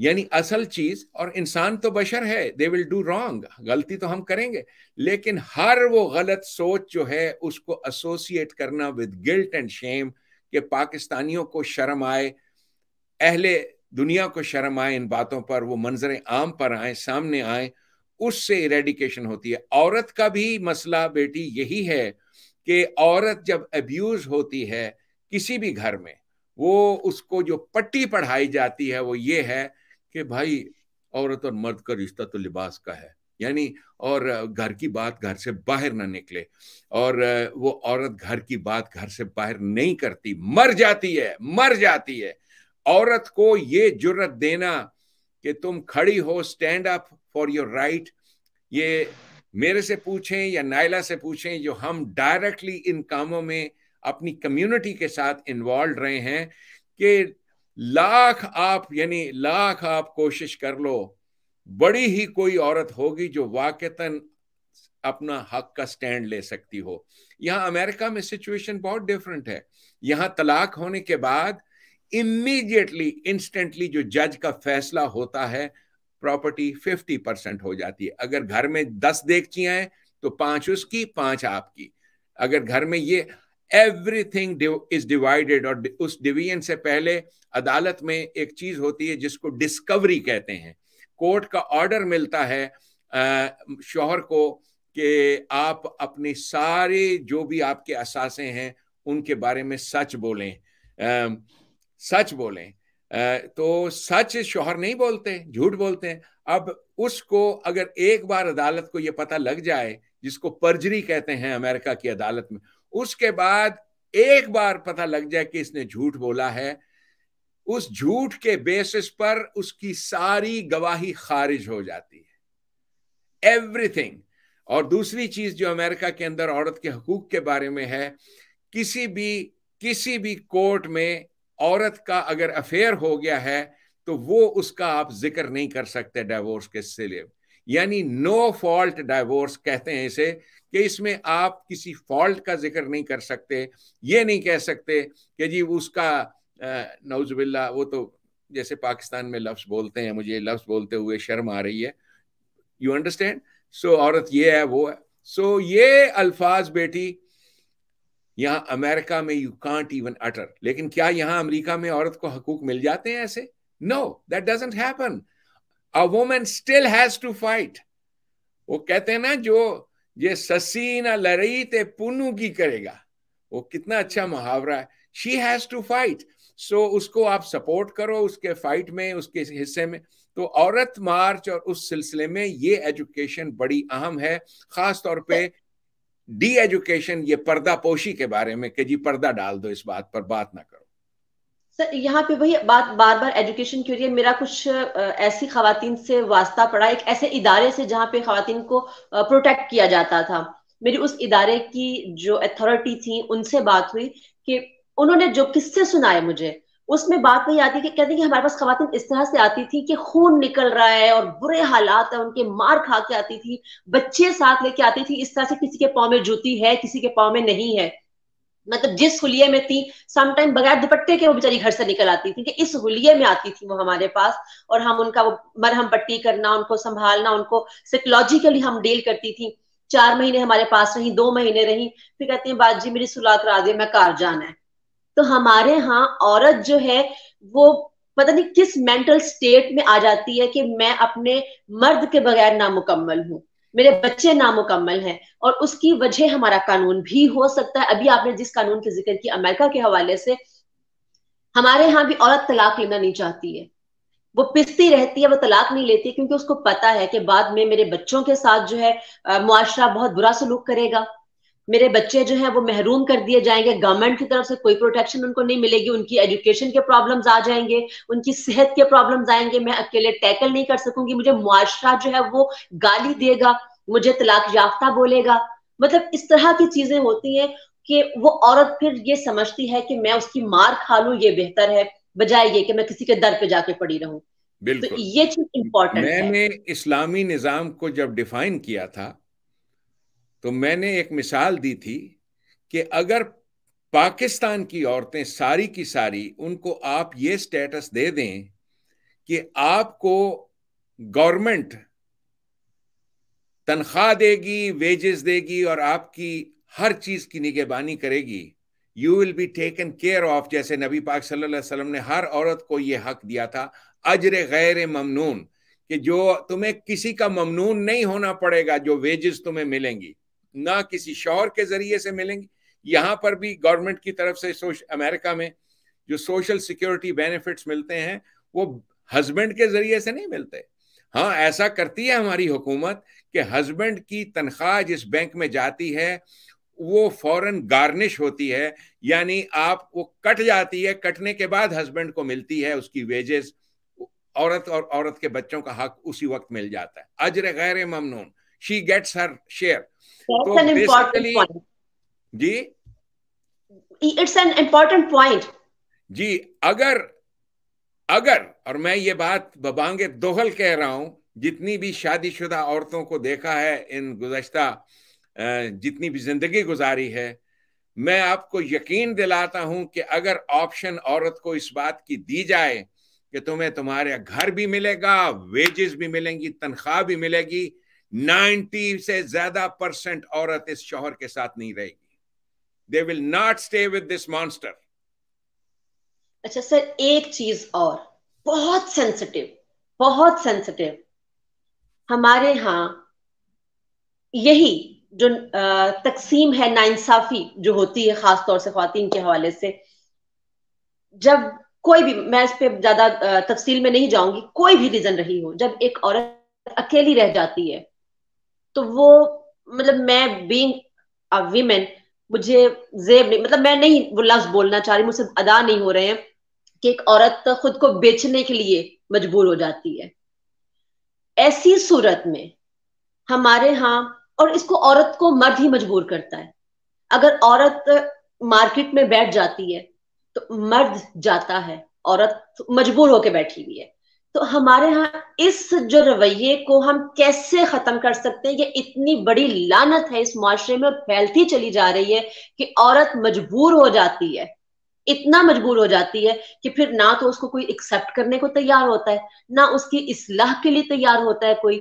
यानी असल चीज और इंसान तो बशर है दे विल डू रॉन्ग गलती तो हम करेंगे लेकिन हर वो गलत सोच जो है उसको एसोसिएट करना विद गिल्ट एंड शेम कि पाकिस्तानियों को शर्म आए अहले दुनिया को शर्म आए इन बातों पर वो मंजर आम पर आए सामने आए उससे इरेडिकेशन होती है औरत का भी मसला बेटी यही है कि औरत जब अब्यूज होती है किसी भी घर में वो उसको जो पट्टी पढ़ाई जाती है वो ये है कि भाई औरत और मर्द का रिश्ता तो लिबास का है यानी और घर की बात घर से बाहर ना निकले और वो औरत घर की बात घर से बाहर नहीं करती मर जाती है मर जाती है औरत को ये जरूरत देना कि तुम खड़ी हो stand up for your right ये मेरे से पूछें या नायला से पूछें जो हम डायरेक्टली इन कामों में अपनी कम्युनिटी के साथ इन्वॉल्व रहे हैं कि लाख आप यानी लाख आप कोशिश कर लो बड़ी ही कोई औरत होगी जो वाकता अपना हक का स्टैंड ले सकती हो यहाँ अमेरिका में सिचुएशन बहुत डिफरेंट है यहां तलाक होने के बाद इमीडिएटली इंस्टेंटली जो जज का फैसला होता है प्रॉपर्टी फिफ्टी परसेंट हो जाती है अगर घर में दस देखचियां हैं तो पांच उसकी पांच आपकी अगर घर में ये एवरीथिंग इज डिवाइडेड और उस डिवीजन से पहले अदालत में एक चीज होती है जिसको डिस्कवरी कहते हैं कोर्ट का ऑर्डर मिलता है शोहर को कि आप अपने सारे जो भी आपके असासे हैं उनके बारे में सच बोलें आ, सच बोलें आ, तो सच शोहर नहीं बोलते झूठ बोलते हैं अब उसको अगर एक बार अदालत को ये पता लग जाए जिसको पर्जरी कहते हैं अमेरिका की अदालत में उसके बाद एक बार पता लग जाए कि इसने झूठ बोला है उस झूठ के बेसिस पर उसकी सारी गवाही खारिज हो जाती है एवरीथिंग और दूसरी चीज जो अमेरिका के अंदर औरत के हकूक के बारे में है किसी भी किसी भी कोर्ट में औरत का अगर अफेयर हो गया है तो वो उसका आप जिक्र नहीं कर सकते डाइवोर्स के सिले यानी नो फॉल्ट डाइवोर्स कहते हैं इसे कि इसमें आप किसी फॉल्ट का जिक्र नहीं कर सकते ये नहीं कह सकते कि जी उसका नौजबिल्ला वो तो जैसे पाकिस्तान में लफ्ज़ बोलते हैं मुझे लफ्ज़ बोलते हुए शर्म आ रही है यू अंडरस्टैंड सो औरत ये है वो है सो so, ये अल्फाज बेटी यहाँ अमेरिका में यू कांट इवन अटर लेकिन क्या यहाँ अमेरिका में औरत को हकूक मिल जाते हैं ऐसे no that doesn't happen a women still has to fight वो कहते हैं ना जो ये ससी ना लड़ई ते पुनु की करेगा वो कितना अच्छा मुहावरा है she has to fight so उसको आप सपोर्ट करो उसके फाइट में उसके हिस्से में तो औरत मार्च और उस सिलसिले में ये एजुकेशन बड़ी अहम है खास तौर पे डी एजुकेशन ये पर्दा पोशी के बारे में कि जी पर्दा डाल दो इस बात पर बात ना करो सर यहाँ पे वही बात बार बार एजुकेशन के लिए मेरा कुछ ऐसी खातन से वास्ता पड़ा एक ऐसे इदारे से जहाँ पे खातन को प्रोटेक्ट किया जाता था मेरी उस इदारे की जो अथॉरिटी थी उनसे बात हुई कि उन्होंने जो किस्से सुनाए मुझे उसमें बात नहीं आती कि कहते हैं कि हमारे पास खातन इस तरह से आती थी कि खून निकल रहा है और बुरे हालात है उनके मार खा के आती थी बच्चे साथ लेके आती थी इस तरह से किसी के पाँव में जूती है किसी के पाँव में नहीं है मतलब जिस हुलिये में थी समटाइम बगैर दुपट्टे के वो बेचारी घर से निकल आती थी कि इस हुलिये में आती थी वो हमारे पास और हम उनका वो मरहम पट्टी करना उनको संभालना उनको साइकोलॉजिकली हम डील करती थी चार महीने हमारे पास रही दो महीने रही फिर कहती है बाजी मेरी सुलह करा दिए मैं कार जाना है तो हमारे यहाँ औरत जो है वो पता नहीं किस मेंटल स्टेट में आ जाती है कि मैं अपने मर्द के बगैर नामुकम्मल हूँ मेरे बच्चे नामुकम्मल हैं और उसकी वजह हमारा कानून भी हो सकता है अभी आपने जिस कानून के जिक्र किया अमेरिका के हवाले से हमारे यहाँ भी औरत तलाक लेना नहीं चाहती है वो पिसती रहती है वो तलाक नहीं लेती क्योंकि उसको पता है कि बाद में मेरे बच्चों के साथ जो है मुआशरा बहुत बुरा सलूक करेगा मेरे बच्चे जो है वो महरूम कर दिए जाएंगे गवर्नमेंट की तरफ से कोई प्रोटेक्शन उनको नहीं मिलेगी उनकी एजुकेशन के प्रॉब्लम्स आ जाएंगे उनकी सेहत के प्रॉब्लम्स आएंगे मैं अकेले टैकल नहीं कर सकूंगी मुझे मुआशरा जो है वो गाली देगा मुझे तलाक याफ्ता बोलेगा मतलब इस तरह की चीजें होती हैं कि वो औरत फिर ये समझती है कि मैं उसकी मार खा लू ये बेहतर है बजाय ये कि मैं किसी के दर पे जाके पड़ी रहूं तो बिल्कुल तो ये चीज इम्पोर्टेंट मैंने इस्लामी निजाम को जब डिफाइन किया था तो मैंने एक मिसाल दी थी कि अगर पाकिस्तान की औरतें सारी की सारी उनको आप ये स्टेटस दे दें कि आपको गवर्नमेंट तनख्वाह देगी वेजेस देगी और आपकी हर चीज की निगहबानी करेगी you will be taken care of जैसे नबी पाक सल्लल्लाहु अलैहि वसल्लम ने हर औरत को यह हक दिया था अजर गैर ममनून कि जो तुम्हें किसी का ममनून नहीं होना पड़ेगा जो वेजेस तुम्हें मिलेंगी ना किसी शौहर के जरिए से मिलेंगी यहाँ पर भी गवर्नमेंट की तरफ से अमेरिका में जो सोशल सिक्योरिटी बेनिफिट्स मिलते हैं वो हस्बैंड के जरिए से नहीं मिलते हाँ ऐसा करती है हमारी हुकूमत कि हस्बैंड की तनख्वाह जिस बैंक में जाती है वो फॉरन गार्निश होती है यानी आप वो कट जाती है कटने के बाद हस्बैंड को मिलती है उसकी वेजेस औरत और औरत के बच्चों का हक उसी वक्त मिल जाता है अजर गैर ममनून शी गेट्स हर शेयर तो That's an important point. जी इट्स एन इम्पॉर्टेंट पॉइंट जी अगर अगर और मैं ये बात बबांगे दोहल कह रहा हूं जितनी भी शादीशुदा औरतों को देखा है इन गुजश्ता जितनी भी जिंदगी गुजारी है मैं आपको यकीन दिलाता हूं कि अगर ऑप्शन औरत को इस बात की दी जाए कि तुम्हें तुम्हारे घर भी मिलेगा वेजेस भी मिलेंगी तनख्वाह भी मिलेगी 90 से ज्यादा परसेंट औरत इस शोहर के साथ नहीं रहेगी they will not stay with this monster अच्छा सर एक चीज और बहुत सेंसिटिव बहुत सेंसिटिव हमारे यहाँ यही जो तकसीम है नाइंसाफी जो होती है खास तौर से खातन के हवाले से जब कोई भी मैं इस पर ज्यादा तफसील में नहीं जाऊंगी कोई भी रीजन रही हो जब एक औरत अकेली रह जाती है तो वो मतलब मैं बीइंग अ वीमेन मुझे जेब नहीं मतलब मैं नहीं वो लफ्ज बोलना चाह रही मुझसे अदा नहीं हो रहे हैं कि एक औरत खुद को बेचने के लिए मजबूर हो जाती है ऐसी सूरत में हमारे यहाँ और इसको औरत को मर्द ही मजबूर करता है अगर औरत मार्केट में बैठ जाती है तो मर्द जाता है औरत मजबूर होके बैठी हुई है तो हमारे यहाँ इस जो रवैये को हम कैसे खत्म कर सकते हैं ये इतनी बड़ी लानत है इस माशरे में फैलती चली जा रही है कि औरत मजबूर हो जाती है इतना मजबूर हो जाती है कि फिर ना तो उसको कोई एक्सेप्ट करने को तैयार होता है ना उसकी इसलाह के लिए तैयार होता है कोई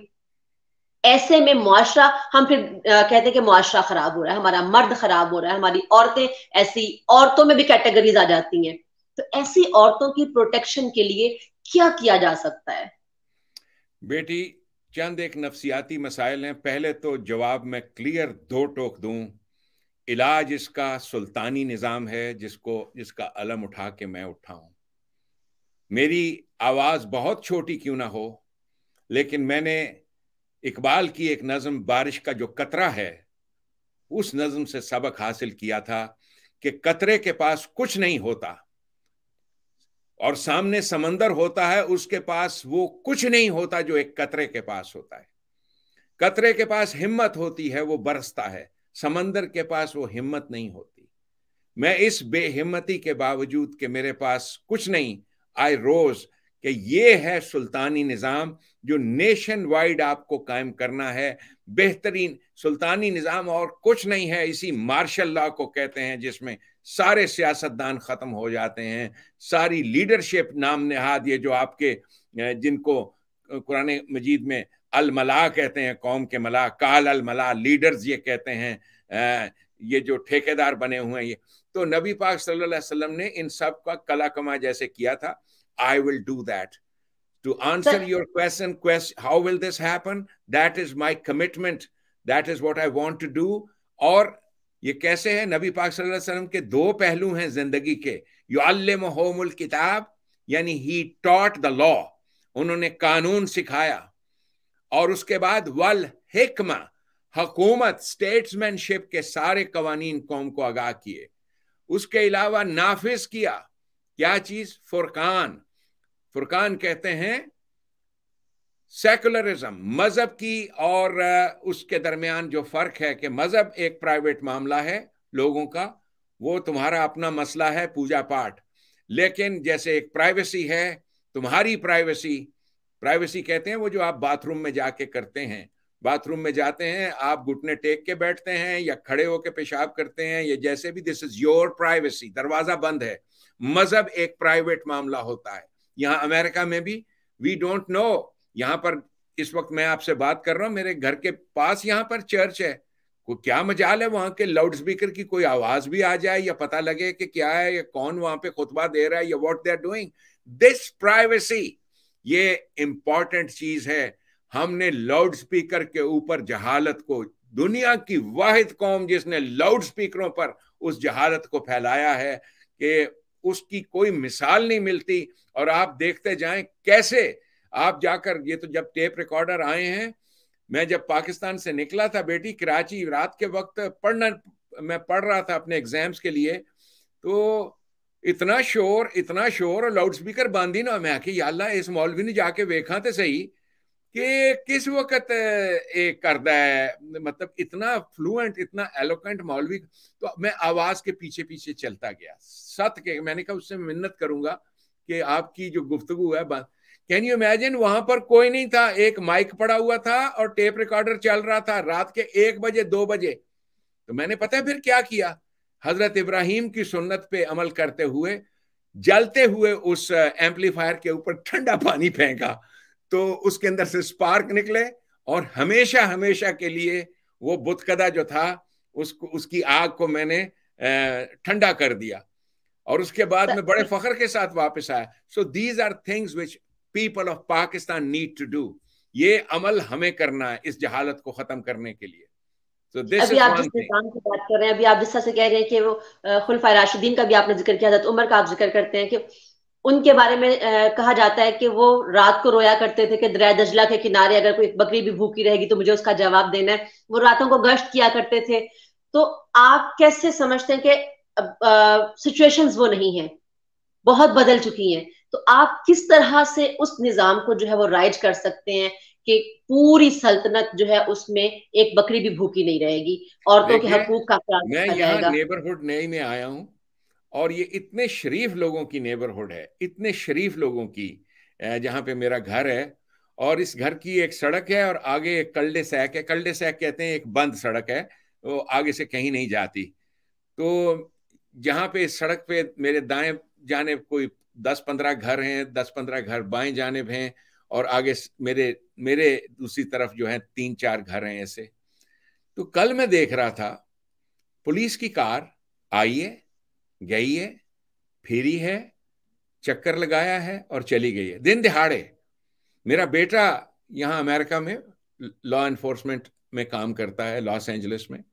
ऐसे में मुआशरा हम फिर आ, कहते हैं कि मुआशरा खराब हो रहा है हमारा मर्द खराब हो रहा है हमारी औरतें ऐसी औरतों में भी कैटेगरीज आ जाती हैं तो ऐसी औरतों की प्रोटेक्शन के लिए क्या किया जा सकता है बेटी चंद एक नफसियाती मसाइल हैं पहले तो जवाब मैं क्लियर दो टोक दूं इलाज इसका सुल्तानी निज़ाम है जिसको जिसका अलम उठा के मैं उठाऊं मेरी आवाज़ बहुत छोटी क्यों ना हो लेकिन मैंने इकबाल की एक नज़म बारिश का जो कतरा है उस नज़म से सबक हासिल किया था कि कतरे के पास कुछ नहीं होता और सामने समंदर होता है उसके पास वो कुछ नहीं होता जो एक कतरे के पास होता है कतरे के पास हिम्मत होती है वो बरसता है समंदर के पास वो हिम्मत नहीं होती मैं इस बेहिम्मती के बावजूद के मेरे पास कुछ नहीं आई रोज कि ये है सुल्तानी निज़ाम जो नेशन वाइड आपको कायम करना है बेहतरीन सुल्तानी निज़ाम और कुछ नहीं है इसी मार्शल लॉ को कहते हैं जिसमें सारे सियासतदान खत्म हो जाते हैं सारी लीडरशिप नाम नहाद ये जो आपके जिनको कुरान मजीद में अल मला कहते हैं कौम के मला काल अल मला लीडर्स ये कहते हैं ये जो ठेकेदार बने हुए हैं ये तो नबी पाक सल्लल्लाहु अलैहि वसल्लम ने इन सब का कला कमा जैसे किया था I will do that to answer your question how will this happen that is my commitment that is what I want to do और ये कैसे है नबी पाक सल्लल्लाहु अलैहि वसल्लम के दो पहलू हैं जिंदगी के युल्लम होमुल किताब यानी ही टॉट द लॉ उन्होंने कानून सिखाया और उसके बाद वल हिकमा हकूमत स्टेट्समैनशिप के सारे कवानीन कौम को आगाह किए उसके अलावा नाफिज किया क्या चीज फुरकान फुरकान कहते हैं सेकुलरिज्म मज़हब की और उसके दरमियान जो फ़र्क है कि मज़हब एक प्राइवेट मामला है लोगों का वो तुम्हारा अपना मसला है पूजा पाठ लेकिन जैसे एक प्राइवेसी है तुम्हारी प्राइवेसी प्राइवेसी कहते हैं वो जो आप बाथरूम में जाके करते हैं बाथरूम में जाते हैं आप घुटने टेक के बैठते हैं या खड़े होकर पेशाब करते हैं या जैसे भी दिस इज योर प्राइवेसी दरवाज़ा बंद है मज़हब एक प्राइवेट मामला होता है यहाँ अमेरिका में भी वी डोंट नो यहाँ पर इस वक्त मैं आपसे बात कर रहा हूँ मेरे घर के पास यहाँ पर चर्च है को क्या मजाल है वहां के लाउड स्पीकर की कोई आवाज भी आ जाए या पता लगे कि क्या है या कौन वहां पे खुतबा दे रहा है या what they are doing this privacy ये इंपॉर्टेंट चीज है हमने लाउड स्पीकर के ऊपर जहालत को दुनिया की वाहिद कौम जिसने लाउड स्पीकरों पर उस जहालत को फैलाया है कि उसकी कोई मिसाल नहीं मिलती और आप देखते जाएं कैसे आप जाकर ये तो जब टेप रिकॉर्डर आए हैं मैं जब पाकिस्तान से निकला था बेटी कराची रात के वक्त पढ़ना मैं पढ़ रहा था अपने एग्जाम्स के लिए तो इतना शोर इतना शोर और लाउड स्पीकर बांधी ना मैं आके याल्ला इस मौलवी ने जाके वेखा तो सही कि किस वक्त एक करता है मतलब इतना फ्लुएंट इतना एलोकेंट मौलवी तो मैं आवाज के पीछे पीछे चलता गया सत के मैंने कहा उससे मिन्नत करूंगा कि आपकी जो गुफ्तगु है कैन यू इमेजिन वहां पर कोई नहीं था एक माइक पड़ा हुआ था और टेप रिकॉर्डर चल रहा था रात के एक बजे दो बजे तो मैंने पता है फिर क्या किया हजरत इब्राहिम की सुन्नत पे अमल करते हुए जलते हुए उस एम्पलीफायर के ऊपर ठंडा पानी फेंका तो उसके अंदर से स्पार्क निकले और हमेशा हमेशा के लिए वो बुतकदा जो था उसको उसकी आग को मैंने ठंडा कर दिया और उसके बाद में बड़े फखर के साथ वापस आया so these are things which people of Pakistan need to do ये अमल हमें करना है इस जहालत को खत्म करने के लिए तो so अभी आप जिस निजाम की बात कर रहे हैं अभी आप जिस तरह से कह रहे हैं कि वो खुलफा राशिदीन का भी आपने जिक्र किया था तो उमर का आप जिक्र करते हैं कि उनके बारे में कहा जाता है कि वो रात को रोया करते थे कि दरिया दजला के किनारे अगर कोई बकरी भी भूखी रहेगी तो मुझे उसका जवाब देना है वो रातों को गश्त किया करते थे तो आप कैसे समझते हैं कि सिचुएशंस वो नहीं है बहुत बदल चुकी हैं तो आप किस तरह से उस निज़ाम को जो है वो राइज कर सकते हैं कि पूरी सल्तनत जो है उसमें एक बकरी भी भूखी नहीं रहेगी औरतों के हकूक का मैं यहाँ नेबरहुड नए में आया हूँ और ये इतने शरीफ लोगों की नेबरहुड है इतने शरीफ लोगों की जहाँ पे मेरा घर है और इस घर की एक सड़क है और आगे एक कल्डे सैक है कल्डे सैक कहते हैं एक बंद सड़क है वो आगे से कहीं नहीं जाती तो जहाँ पे सड़क पे मेरे दाएं जाने कोई दस पंद्रह घर हैं दस पंद्रह घर बाएं जानब हैं और आगे मेरे मेरे दूसरी तरफ जो है तीन चार घर हैं ऐसे तो कल मैं देख रहा था पुलिस की कार आई है गई है फिरी है चक्कर लगाया है और चली गई है दिन दिहाड़े मेरा बेटा यहाँ अमेरिका में लॉ एनफोर्समेंट में काम करता है लॉस एंजलिस में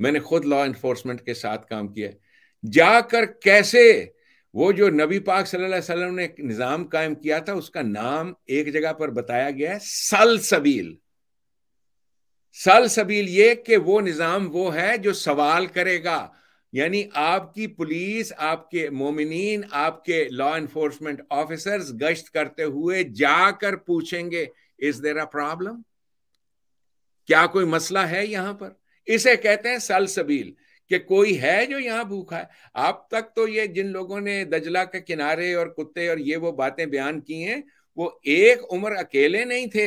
मैंने खुद लॉ इन्फोर्समेंट के साथ काम किया जाकर कैसे वो जो नबी पाक सल्लल्लाहु अलैहि वसल्लम ने निज़ाम कायम किया था उसका नाम एक जगह पर बताया गया है सल सबील सल सबील ये कि वो निज़ाम वो है जो सवाल करेगा यानी आपकी पुलिस आपके मोमिन आपके लॉ इन्फोर्समेंट ऑफिसर्स गश्त करते हुए जाकर पूछेंगे इज देर अ प्रॉब्लम क्या कोई मसला है यहां पर इसे कहते हैं सल सबील कि कोई है जो यहाँ भूखा है आप तक तो ये जिन लोगों ने दजला के किनारे और कुत्ते और ये वो बातें बयान की हैं वो एक उम्र अकेले नहीं थे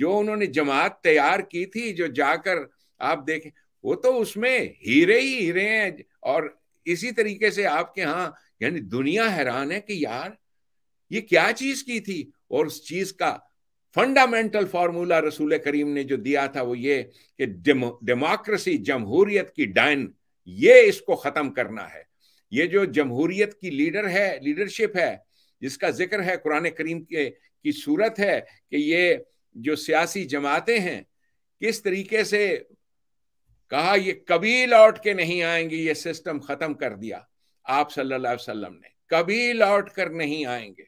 जो उन्होंने जमात तैयार की थी जो जाकर आप देखें वो तो उसमें हीरे ही हीरे हैं और इसी तरीके से आपके यहाँ यानी दुनिया हैरान है कि यार ये क्या चीज की थी और उस चीज का फंडामेंटल फार्मूला रसूल करीम ने जो दिया था वो ये कि डेमोक्रेसी जमहूरियत की डायन ये इसको खत्म करना है ये जो जमहूरियत की लीडर है लीडरशिप है जिसका जिक्र है कुरान करीम के की सूरत है कि ये जो सियासी जमातें हैं किस तरीके से कहा ये कभी लौट के नहीं आएंगे ये सिस्टम खत्म कर दिया आप सल्लल्लाहु अलैहि वसल्लम ने कभी लौट कर नहीं आएंगे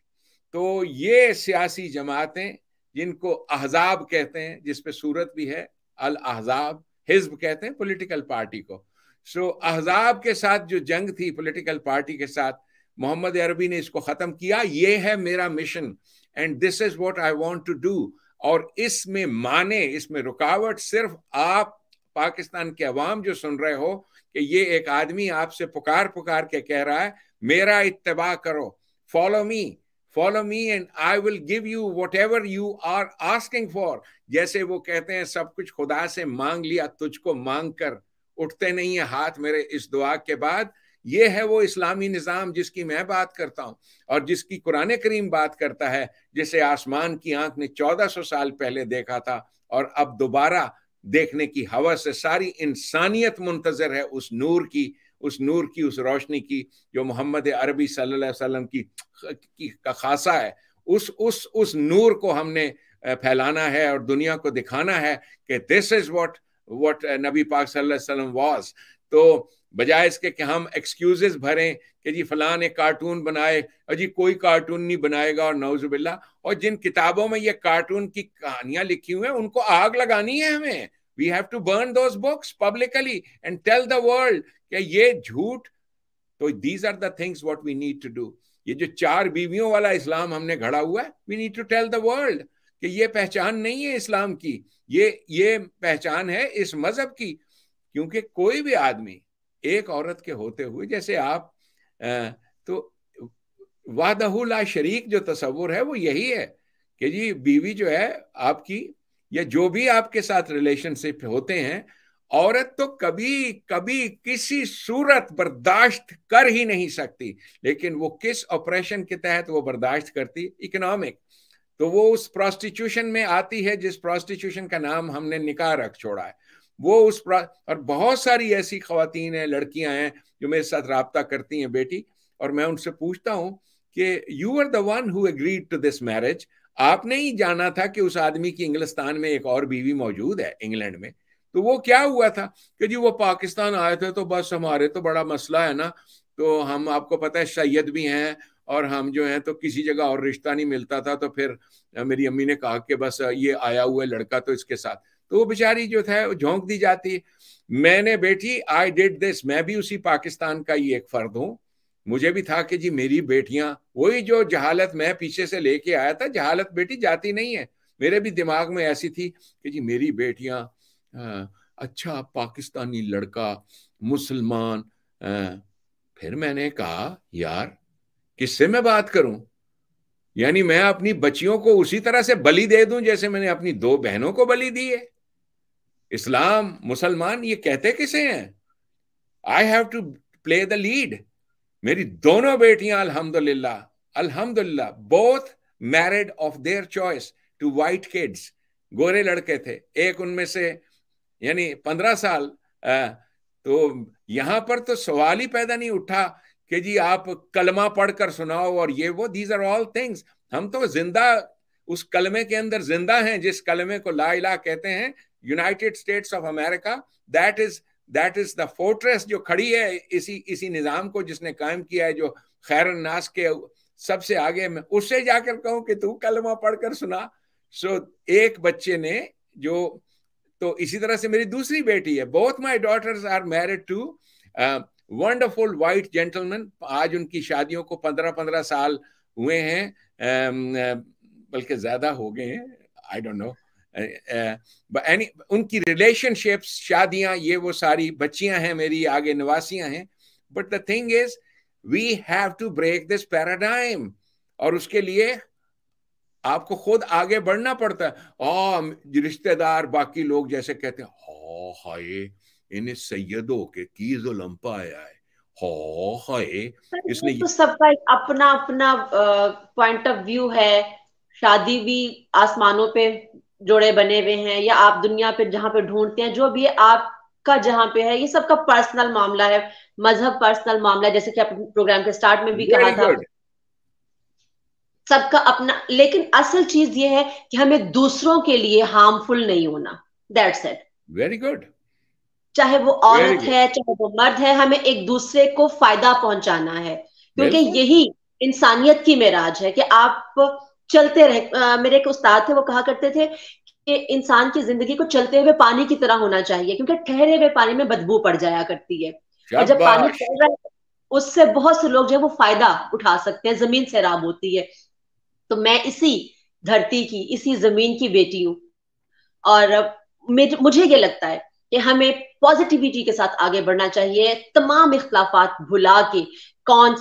तो ये सियासी जमातें जिनको अहजाब कहते हैं जिसपे सूरत भी है अल अहजाब हिजब कहते हैं पॉलिटिकल पार्टी को सो अहजाब के साथ जो जंग थी पॉलिटिकल पार्टी के साथ मोहम्मद अरबी ने इसको ख़त्म किया ये है मेरा mission and this is what I want to do और इसमें माने इसमें रुकावट सिर्फ आप पाकिस्तान के अवाम जो सुन रहे हो कि ये एक आदमी आपसे पुकार पुकार के कह रहा है मेरा इतबा करो follow me follow me and I will give you whatever you are asking for जैसे वो कहते हैं सब कुछ खुदा से मांग लिया तुझको मांग कर उठते नहीं है हाथ मेरे इस दुआ के बाद ये है वो इस्लामी निज़ाम जिसकी मैं बात करता हूँ और जिसकी कुरान करीम बात करता है जिसे आसमान की आंख ने 1400 साल पहले देखा था और अब दोबारा देखने की हवा से सारी इंसानियत मुंतजर है उस नूर की उस नूर की उस रोशनी की जो मोहम्मद अरबी सल्लल्लाहु अलैहि वसल्लम की, की का खासा है उस उस उस नूर को हमने फैलाना है और दुनिया को दिखाना है कि दिस इज व्हाट वट नबी पाक सल्लम वॉज तो बजाय इसके कि हम एक्सक्यूजेस भरें कि जी फलां ने कार्टून बनाए और जी कोई कार्टून नहीं बनाएगा और नौजबिल्ला और जिन किताबों में ये कार्टून की कहानियां लिखी हुई हैं उनको आग लगानी है हमें we have to burn those books publicly and tell the world कि ये झूठ तो these are the things we need to do ये जो चार बीवियों वाला इस्लाम हमने घड़ा हुआ है we need to tell the world कि ये पहचान नहीं है इस्लाम की ये ये पहचान है इस मजहब की क्योंकि कोई भी आदमी एक औरत के होते हुए जैसे आप तो वादहुला शरीक जो तस्वुर है वो यही है कि जी बीवी जो है आपकी या जो भी आपके साथ रिलेशनशिप होते हैं औरत तो कभी कभी किसी सूरत बर्दाश्त कर ही नहीं सकती लेकिन वो किस ऑपरेशन के तहत वो बर्दाश्त करती इकोनॉमिक तो वो उस प्रोस्टिट्यूशन में आती है जिस प्रोस्टिट्यूशन का नाम हमने निकाह रख छोड़ा है वो उस और बहुत सारी ऐसी खातन हैं लड़कियां हैं जो मेरे साथ रबता करती हैं बेटी और मैं उनसे पूछता हूं कि you are the one who agreed to this marriage आपने ही जाना था कि उस आदमी की इंग्लिस्तान में एक और बीवी मौजूद है इंग्लैंड में तो वो क्या हुआ था कि जी वो पाकिस्तान आए थे तो बस हमारे तो बड़ा मसला है ना तो हम आपको पता है सैयद भी हैं और हम जो हैं तो किसी जगह और रिश्ता नहीं मिलता था तो फिर मेरी अम्मी ने कहा कि बस ये आया हुआ लड़का तो इसके साथ तो वो बेचारी जो था वो झोंक दी जाती मैंने बेटी आई डिड दिस मैं भी उसी पाकिस्तान का ही एक फर्द हूँ मुझे भी था कि जी मेरी बेटियां वही जो जहालत मैं पीछे से लेके आया था जहालत बेटी जाती नहीं है मेरे भी दिमाग में ऐसी थी कि जी मेरी बेटियां अच्छा पाकिस्तानी लड़का मुसलमान फिर मैंने कहा यार किससे मैं बात करूं यानी मैं अपनी बच्चियों को उसी तरह से बलि दे दूं जैसे मैंने अपनी दो बहनों को बलि दी है इस्लाम मुसलमान ये कहते किसे हैं I have to play the lead मेरी दोनों बेटियां अल्हम्दुलिल्लाह अल्हम्दुलिल्लाह both married off their choice to white kids गोरे लड़के थे एक उनमें से यानी पंद्रह साल आ, तो यहां पर तो सवाल ही पैदा नहीं उठा कि जी आप कलमा पढ़कर सुनाओ और ये वो दीज आर ऑल थिंग्स हम तो जिंदा उस कलमे के अंदर जिंदा हैं जिस कलमे को ला इला कहते हैं United States of America that is that is the fortress जो खड़ी है इसी इसी निज़ाम को जिसने कायम किया है जो खैर नास के सबसे आगे में उससे जाकर कहूं कि तू कलमा पढ़कर सुना सो so, एक बच्चे ने जो तो इसी तरह से मेरी दूसरी बेटी है both my daughters are married to wonderful white gentleman आज उनकी शादियों को पंद्रह पंद्रह साल हुए हैं बल्कि ज्यादा हो गए हैं आई डोंट नो एनी उनकी रिलेशनशिप्स शादियां ये वो सारी बच्चियां हैं मेरी आगे निवासियां हैं but the thing is we have to break this paradigm और उसके लिए आपको खुद आगे बढ़ना पड़ता है और रिश्तेदार बाकी लोग जैसे कहते हैं हाय इन सैयदों के की जुलम है हो हाय इसने तो सबका अपना अपना पॉइंट ऑफ व्यू है शादी भी आसमानों पे जोड़े बने हुए हैं या आप दुनिया पे जहाँ पे ढूंढते हैं जो भी आपका जहाँ पे है ये सबका पर्सनल मामला है मजहब पर्सनल मामला है जैसे कि आप प्रोग्राम के स्टार्ट में भी कहा था सबका अपना लेकिन असल चीज ये है कि हमें दूसरों के लिए हार्मफुल नहीं होना दैट्स इट वेरी गुड चाहे वो औरत है चाहे वो मर्द है हमें एक दूसरे को फायदा पहुंचाना है क्योंकि यही इंसानियत की मेराज है कि आप चलते रहे मेरे एक उस्ताद थे वो कहा करते थे कि इंसान की जिंदगी को चलते हुए पानी की तरह होना चाहिए क्योंकि ठहरे हुए पानी में बदबू पड़ जाया करती है और जब पानी चल रहा है उससे बहुत से लोग जो है वो फायदा उठा सकते हैं जमीन सैराब होती है तो मैं इसी धरती की इसी जमीन की बेटी हूं और मुझे ये लगता है कि हमें पॉजिटिविटी के साथ आगे बढ़ना चाहिए तमाम इख्तलाफात भुला के कौन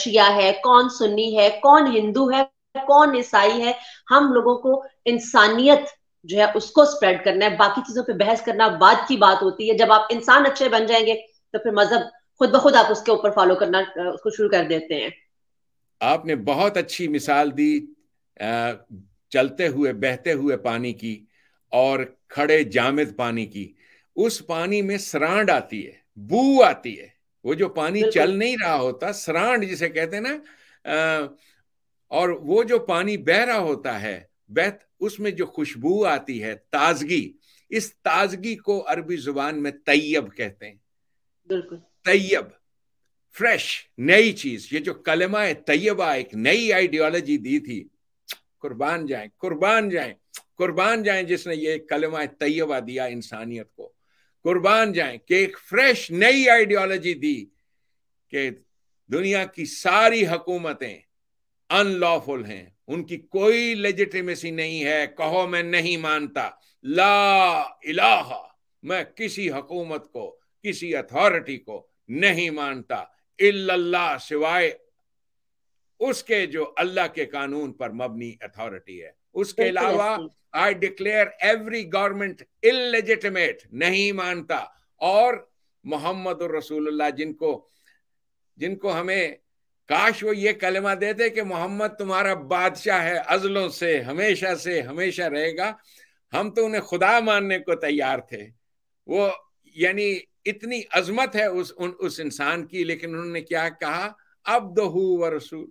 शिया है कौन सुन्नी है कौन हिंदू है कौन ईसाई है हम लोगों को इंसानियत जो है उसको स्प्रेड करना है बाकी चीजों पे बहस करना बाद की बात होती है जब आप इंसान अच्छे बन जाएंगे तो फिर मजहब खुद ब खुद आप उसके ऊपर फॉलो करना उसको शुरू कर देते हैं आपने बहुत अच्छी मिसाल दी चलते हुए बहते हुए पानी की और खड़े जामिद पानी की उस पानी में सरांड आती है बू आती है वो जो पानी चल नहीं रहा होता सरांड जिसे कहते हैं ना और वो जो पानी बह रहा होता है बह उसमें जो खुशबू आती है ताजगी इस ताजगी को अरबी जुबान में तैयब कहते हैं तैयब फ्रेश नई चीज ये जो कलमा है तैयबा एक नई आइडियोलॉजी दी थी कुर्बान जाए कुर्बान जाए कुर्बान जाए जिसने ये कलमा तैयबा दिया इंसानियत को कुर्बान जाएं कि एक फ्रेश नई आइडियोलॉजी दी कि दुनिया की सारी हकूमतें अनलॉफुल हैं उनकी कोई लेजिटिमेसी नहीं है कहो मैं नहीं मानता ला इलाहा मैं किसी हकूमत को किसी अथॉरिटी को नहीं मानता इल्लल्लाह सिवाय उसके जो अल्लाह के कानून पर मबनी अथॉरिटी है उसके अलावा I declare every government illegitimate नहीं मानता और मोहम्मद रसूलुल्लाह जिनको जिनको हमें काश वो ये कलमा देते कि मोहम्मद तुम्हारा बादशाह है अजलों से हमेशा से हमेशा रहेगा हम तो उन्हें खुदा मानने को तैयार थे वो यानी इतनी अजमत है उस उन, उस इंसान की लेकिन उन्होंने क्या कहा अब दो रसूल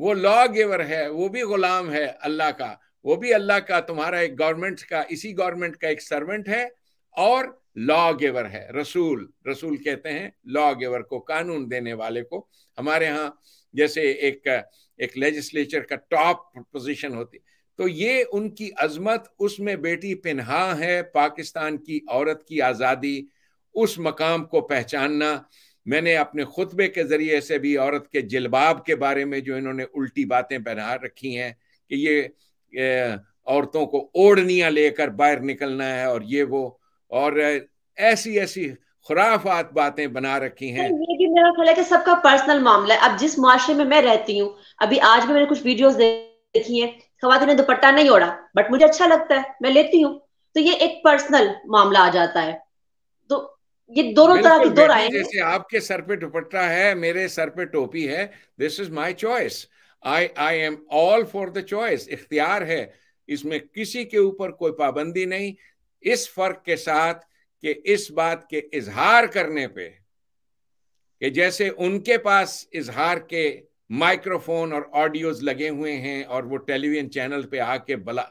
वो लॉ गिवर है वो भी गुलाम है अल्लाह का वो भी अल्लाह का तुम्हारा एक गवर्नमेंट का इसी गवर्नमेंट का एक सर्वेंट है और लॉ गेवर है रसूल रसूल कहते हैं लॉ गेवर को कानून देने वाले को हमारे यहाँ जैसे एक एक लेजिस्लेचर का टॉप पोजीशन होती तो ये उनकी अजमत उसमें बेटी पिनहा है पाकिस्तान की औरत की आज़ादी उस मकाम को पहचानना मैंने अपने खुतबे के ज़रिए से भी औरत के जिलबाब के बारे में जो इन्होंने उल्टी बातें पहना रखी हैं कि ये औरतों को ओढ़नियाँ लेकर बाहर निकलना है और ये वो और ऐसी ऐसी खुराफात बातें बना रखी हैं ये भी मेरा ख्याल है कि सबका पर्सनल मामला है अब जिस माशरे में मैं रहती हूँ अभी आज भी मैंने कुछ वीडियोस देखी हैं खवातों ने दुपट्टा नहीं ओढ़ा बट मुझे अच्छा लगता है मैं लेती हूँ तो ये एक पर्सनल मामला आ जाता है तो ये दोनों तरह की दो राय जैसे आपके सर पे दुपट्टा है मेरे सर पे टोपी है this is my choice I I am all for the choice इख्तियार है इसमें किसी के ऊपर कोई पाबंदी नहीं इस फर्क के साथ कि इस बात के इजहार करने पे कि जैसे उनके पास इजहार के माइक्रोफोन और ऑडियोज लगे हुए हैं और वो टेलीविजन चैनल पे आके बला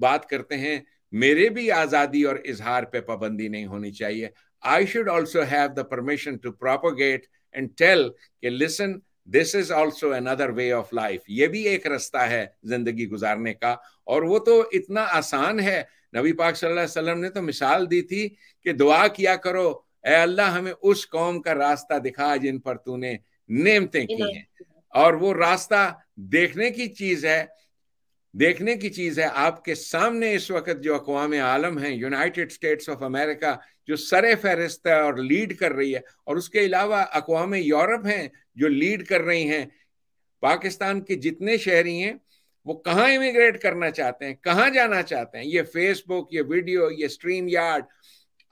बात करते हैं मेरे भी आज़ादी और इजहार पे पाबंदी नहीं होनी चाहिए I should also have the permission to propagate and tell के listen this is also another way of life ये भी एक रास्ता है जिंदगी गुजारने का और वो तो इतना आसान है नबी पाक सल्लल्लाहु अलैहि वसल्लम ने तो मिसाल दी थी कि दुआ किया करो ए अल्लाह हमें उस कौम का रास्ता दिखा जिन पर तूने नेमतें की हैं और वो रास्ता देखने की चीज है देखने की चीज है आपके सामने इस वक्त जो अकवाम आलम है यूनाइटेड स्टेट्स ऑफ अमेरिका जो सर फहरिस्त है और लीड कर रही है और उसके अलावा अकवाम यूरोप हैं जो लीड कर रही हैं पाकिस्तान के जितने शहरी हैं वो कहाँ इमिग्रेट करना चाहते हैं कहाँ जाना चाहते हैं ये फेसबुक ये वीडियो ये स्ट्रीम यार्ड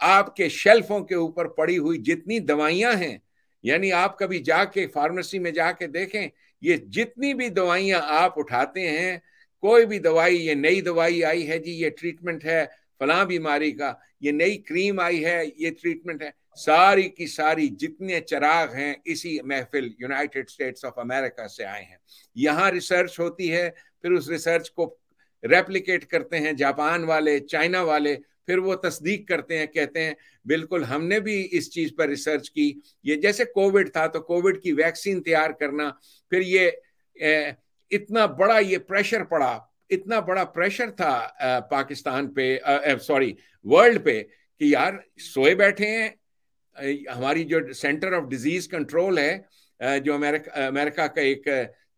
आपके शेल्फों के ऊपर पड़ी हुई जितनी दवाइयाँ हैं यानी आप कभी जाके फार्मेसी में जाके देखें ये जितनी भी दवाइयाँ आप उठाते हैं कोई भी दवाई ये नई दवाई आई है जी ये ट्रीटमेंट है फला बीमारी का ये नई क्रीम आई है ये ट्रीटमेंट है सारी की सारी जितने चराग हैं इसी महफिल यूनाइटेड स्टेट्स ऑफ अमेरिका से आए हैं यहाँ रिसर्च होती है फिर उस रिसर्च को रेप्लिकेट करते हैं जापान वाले चाइना वाले फिर वो तस्दीक करते हैं कहते हैं बिल्कुल हमने भी इस चीज़ पर रिसर्च की ये जैसे कोविड था तो कोविड की वैक्सीन तैयार करना फिर ये ए, इतना बड़ा ये प्रेशर पड़ा इतना बड़ा प्रेशर था पाकिस्तान पे सॉरी वर्ल्ड पे कि यार सोए बैठे हैं हमारी जो सेंटर ऑफ डिजीज कंट्रोल है जो अमेरिका अमेरिका का एक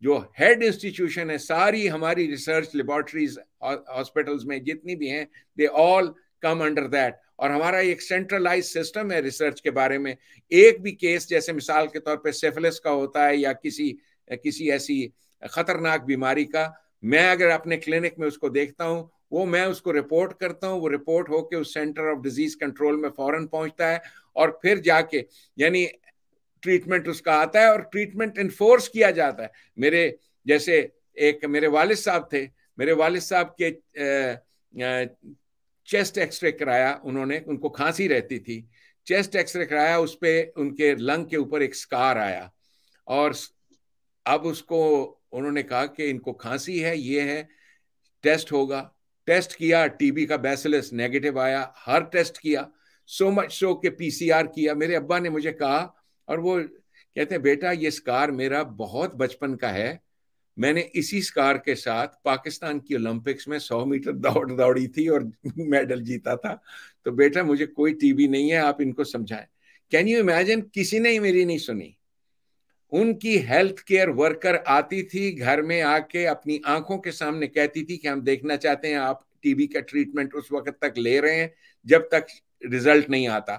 जो हेड इंस्टीट्यूशन है सारी हमारी रिसर्च लेबॉरटरीज हॉस्पिटल्स में जितनी भी हैं they all come under that और हमारा एक सेंट्रलाइज सिस्टम है रिसर्च के बारे में एक भी केस जैसे मिसाल के तौर पे सेफलिस का होता है या किसी किसी ऐसी खतरनाक बीमारी का मैं अगर अपने क्लिनिक में उसको देखता हूँ वो मैं उसको रिपोर्ट करता हूँ वो रिपोर्ट होके उस सेंटर ऑफ डिजीज कंट्रोल में फौरन पहुंचता है और फिर जाके यानी ट्रीटमेंट उसका आता है और ट्रीटमेंट इन्फोर्स किया जाता है मेरे जैसे एक मेरे वाल साहब थे मेरे वाल साहब के चेस्ट एक्सरे कराया उन्होंने उनको खांसी रहती थी चेस्ट एक्सरे कराया उस पर उनके लंग के ऊपर एक स्कार आया और अब उसको उन्होंने कहा कि इनको खांसी है ये है टेस्ट होगा टेस्ट किया टीबी का बैसिलस नेगेटिव आया हर टेस्ट किया सो मच सो के पीसीआर किया मेरे अब्बा ने मुझे कहा और वो कहते हैं बेटा ये स्कार मेरा बहुत बचपन का है मैंने इसी स्कार के साथ पाकिस्तान की ओलंपिक्स में 100 मीटर दौड़ दौड़ी थी और मेडल जीता था तो बेटा मुझे कोई टीबी नहीं है आप इनको समझाएं कैन यू इमेजिन किसी ने ही मेरी नहीं सुनी उनकी हेल्थ केयर वर्कर आती थी घर में आके अपनी आंखों के सामने कहती थी कि हम देखना चाहते हैं आप टीबी का ट्रीटमेंट उस वक्त तक ले रहे हैं जब तक रिजल्ट नहीं आता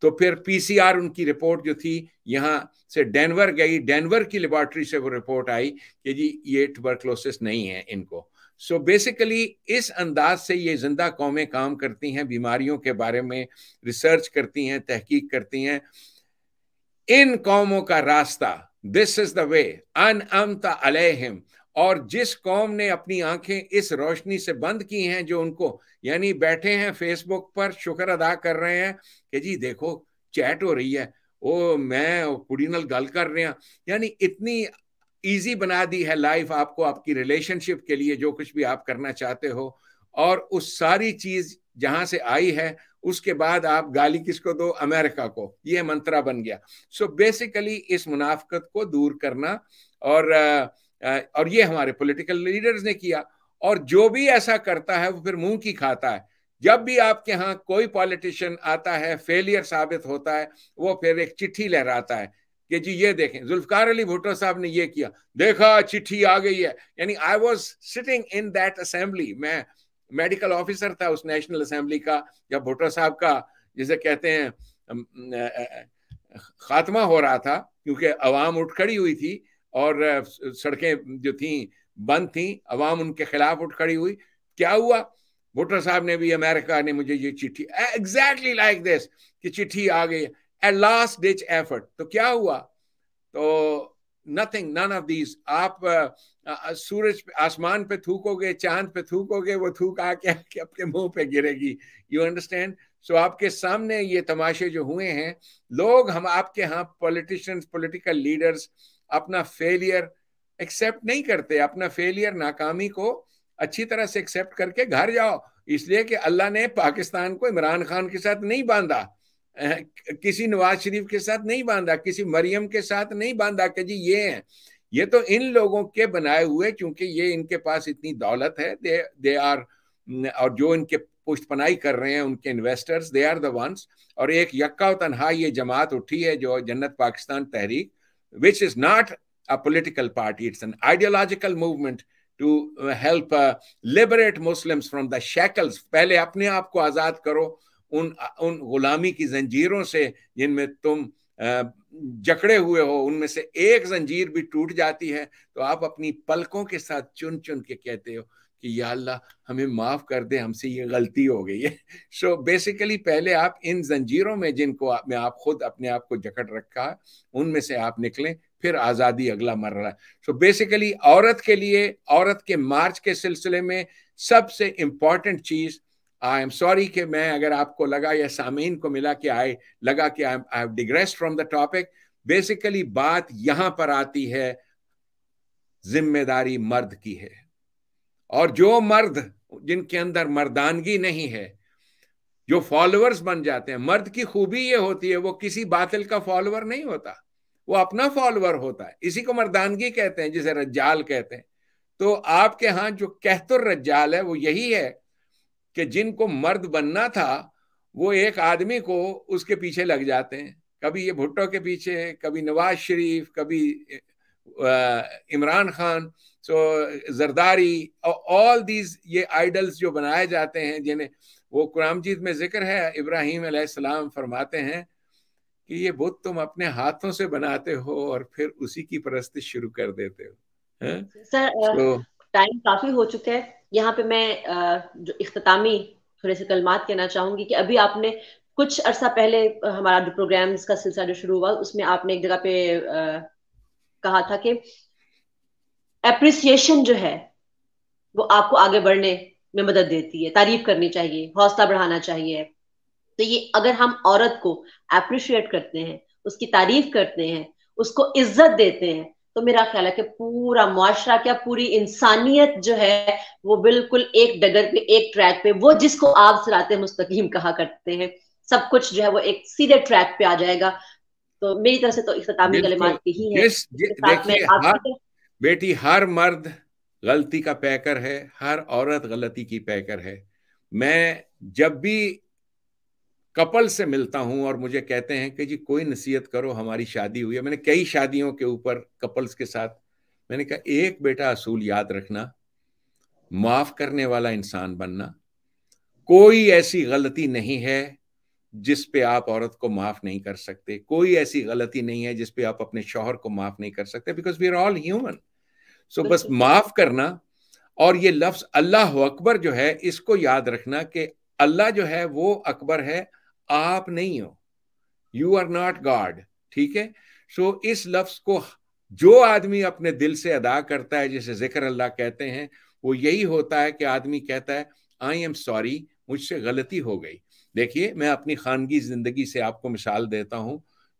तो फिर पीसीआर उनकी रिपोर्ट जो थी यहाँ से डेनवर गई डेनवर की लेबॉरटरी से वो रिपोर्ट आई कि जी ये ट्यूबरक्लोसिस नहीं है इनको सो so बेसिकली इस अंदाज से ये जिंदा कौमें काम करती हैं बीमारियों के बारे में रिसर्च करती हैं तहकीक करती हैं इन कौमों का रास्ता दिस इज द वे अन अमता और जिस कौम ने अपनी आंखें इस रोशनी से बंद की हैं जो उनको यानी बैठे हैं फेसबुक पर शुक्र अदा कर रहे हैं कि जी देखो चैट हो रही है ओ मैं कुड़ी गल कर रहे हैं यानी इतनी इजी बना दी है लाइफ आपको आपकी रिलेशनशिप के लिए जो कुछ भी आप करना चाहते हो और उस सारी चीज जहां से आई है उसके बाद आप गाली किसको दो अमेरिका को यह मंत्रा बन गया सो so बेसिकली इस मुनाफकत को दूर करना और और ये हमारे पॉलिटिकल लीडर्स ने किया और जो भी ऐसा करता है वो फिर मुंह की खाता है जब भी आपके यहाँ कोई पॉलिटिशियन आता है फेलियर साबित होता है वो फिर एक चिट्ठी लहराता है कि जी ये देखें जुल्फकार अली भुट्टो साहब ने ये किया देखा चिट्ठी आ गई है यानी I was sitting in that assembly मैं मेडिकल ऑफिसर था उस नेशनल असेंबली का या भुट्टो साहब का जिसे कहते हैं खात्मा हो रहा था क्योंकि अवाम उठ खड़ी हुई थी और सड़कें जो थी बंद थी अवाम उनके खिलाफ उठ खड़ी हुई क्या हुआ भुट्टो साहब ने भी अमेरिका ने मुझे ये चिट्ठी एग्जैक्टली लाइक दिस कि चिट्ठी आ गई ए लास्ट डिच एफर्ट तो क्या हुआ तो नथिंग नन ऑफ दीज आप uh, uh, सूरज आसमान पे थूकोगे चांद पे थूकोगे वो थूक आके आपके आपके मुंह पे गिरेगी यू अंडरस्टैंड सो आपके सामने ये तमाशे जो हुए हैं लोग हम आपके यहाँ पॉलिटिशियंस पॉलिटिकल लीडर्स अपना फेलियर एक्सेप्ट नहीं करते अपना फेलियर नाकामी को अच्छी तरह से एक्सेप्ट करके घर जाओ इसलिए कि अल्लाह ने पाकिस्तान को इमरान खान के साथ नहीं बांधा किसी नवाज शरीफ के साथ नहीं बांधा किसी मरियम के साथ नहीं बांधा कि जी ये हैं ये तो इन लोगों के बनाए हुए क्योंकि ये इनके पास इतनी दौलत है दे दे आर और जो इनके पुष्टपनाई कर रहे हैं उनके investors they are the ones और एक यक्का तनहा ये जमात उठी है जो जन्नत पाकिस्तान तहरीक which is not a political party it's an ideological movement to help liberate Muslim from the shackles पहले अपने आप को आज़ाद करो उन उन गुलामी की जंजीरों से जिनमें तुम जकड़े हुए हो उनमें से एक जंजीर भी टूट जाती है तो आप अपनी पलकों के साथ चुन चुन के कहते हो कि या अल्लाह हमें माफ़ कर दे हमसे ये गलती हो गई है सो so बेसिकली पहले आप इन जंजीरों में जिनको आप, में आप खुद अपने आप को जकड़ रखा है उनमें से आप निकलें फिर आज़ादी अगला मर रहा है सो बेसिकली औरत के लिए औरत के मार्च के सिलसिले में सबसे इंपॉर्टेंट चीज़ आई एम सॉरी कि मैं अगर आपको लगा या सामीन को मिला कि आई लगा कि I I digress from the topic basically बात यहां पर आती है जिम्मेदारी मर्द की है और जो मर्द जिनके अंदर मर्दानगी नहीं है जो फॉलोअर्स बन जाते हैं मर्द की खूबी ये होती है वो किसी बातिल का फॉलोअर नहीं होता वो अपना फॉलोअर होता है इसी को मर्दानगी कहते हैं जिसे रज्जाल कहते हैं तो आपके यहां जो कहतुर रज्जाल है वो यही है कि जिनको मर्द बनना था वो एक आदमी को उसके पीछे लग जाते हैं कभी ये भुट्टो के पीछे कभी नवाज शरीफ कभी इमरान खान सो जरदारी ऑल दीज ये आइडल्स जो बनाए जाते हैं जिन्हें वो कुरामजीत में जिक्र है इब्राहिम सलाम फरमाते हैं कि ये बुत तुम अपने हाथों से बनाते हो और फिर उसी की परस्ती शुरू कर देते हो सर टाइम काफी हो चुका है यहाँ पे मैं जो इख्तामी थोड़े से कलमात कहना चाहूंगी कि अभी आपने कुछ अरसा पहले हमारा जो प्रोग्राम्स का सिलसिला जो शुरू हुआ उसमें आपने एक जगह पे कहा था कि एप्रिसिएशन जो है वो आपको आगे बढ़ने में मदद देती है तारीफ करनी चाहिए हौसला बढ़ाना चाहिए तो ये अगर हम औरत को अप्रिशिएट करते हैं उसकी तारीफ करते हैं उसको इज्जत देते हैं तो मेरा ख्याल है कि पूरा मुआशरा क्या पूरी इंसानियत जो है वो बिल्कुल एक डगर पे एक ट्रैक पे वो जिसको आप सराते मुस्तकीम कहा करते हैं सब कुछ जो है वो एक सीधे ट्रैक पे आ जाएगा तो मेरी तरफ से तो इख्तामी कलमात यही है yes, जिस, हर, बेटी हर मर्द गलती का पैकर है हर औरत गलती की पैकर है मैं जब भी कपल से मिलता हूं और मुझे कहते हैं कि जी कोई नसीहत करो हमारी शादी हुई है मैंने कई शादियों के ऊपर कपल्स के साथ मैंने कहा एक बेटा असूल याद रखना माफ करने वाला इंसान बनना कोई ऐसी गलती नहीं है जिस पे आप औरत को माफ नहीं कर सकते कोई ऐसी गलती नहीं है जिस पे आप अपने शोहर को माफ नहीं कर सकते because we are all human so बस माफ करना और ये लफ्ज अल्लाह अकबर जो है इसको याद रखना कि अल्लाह जो है वो अकबर है आप नहीं हो यू आर नॉट गॉड ठीक है सो so, इस लफ्ज को जो आदमी अपने दिल से अदा करता है जिसे जिक्र अल्लाह कहते हैं वो यही होता है कि आदमी कहता है आई एम सॉरी मुझसे गलती हो गई देखिए मैं अपनी खानगी ज़िंदगी से आपको मिसाल देता हूं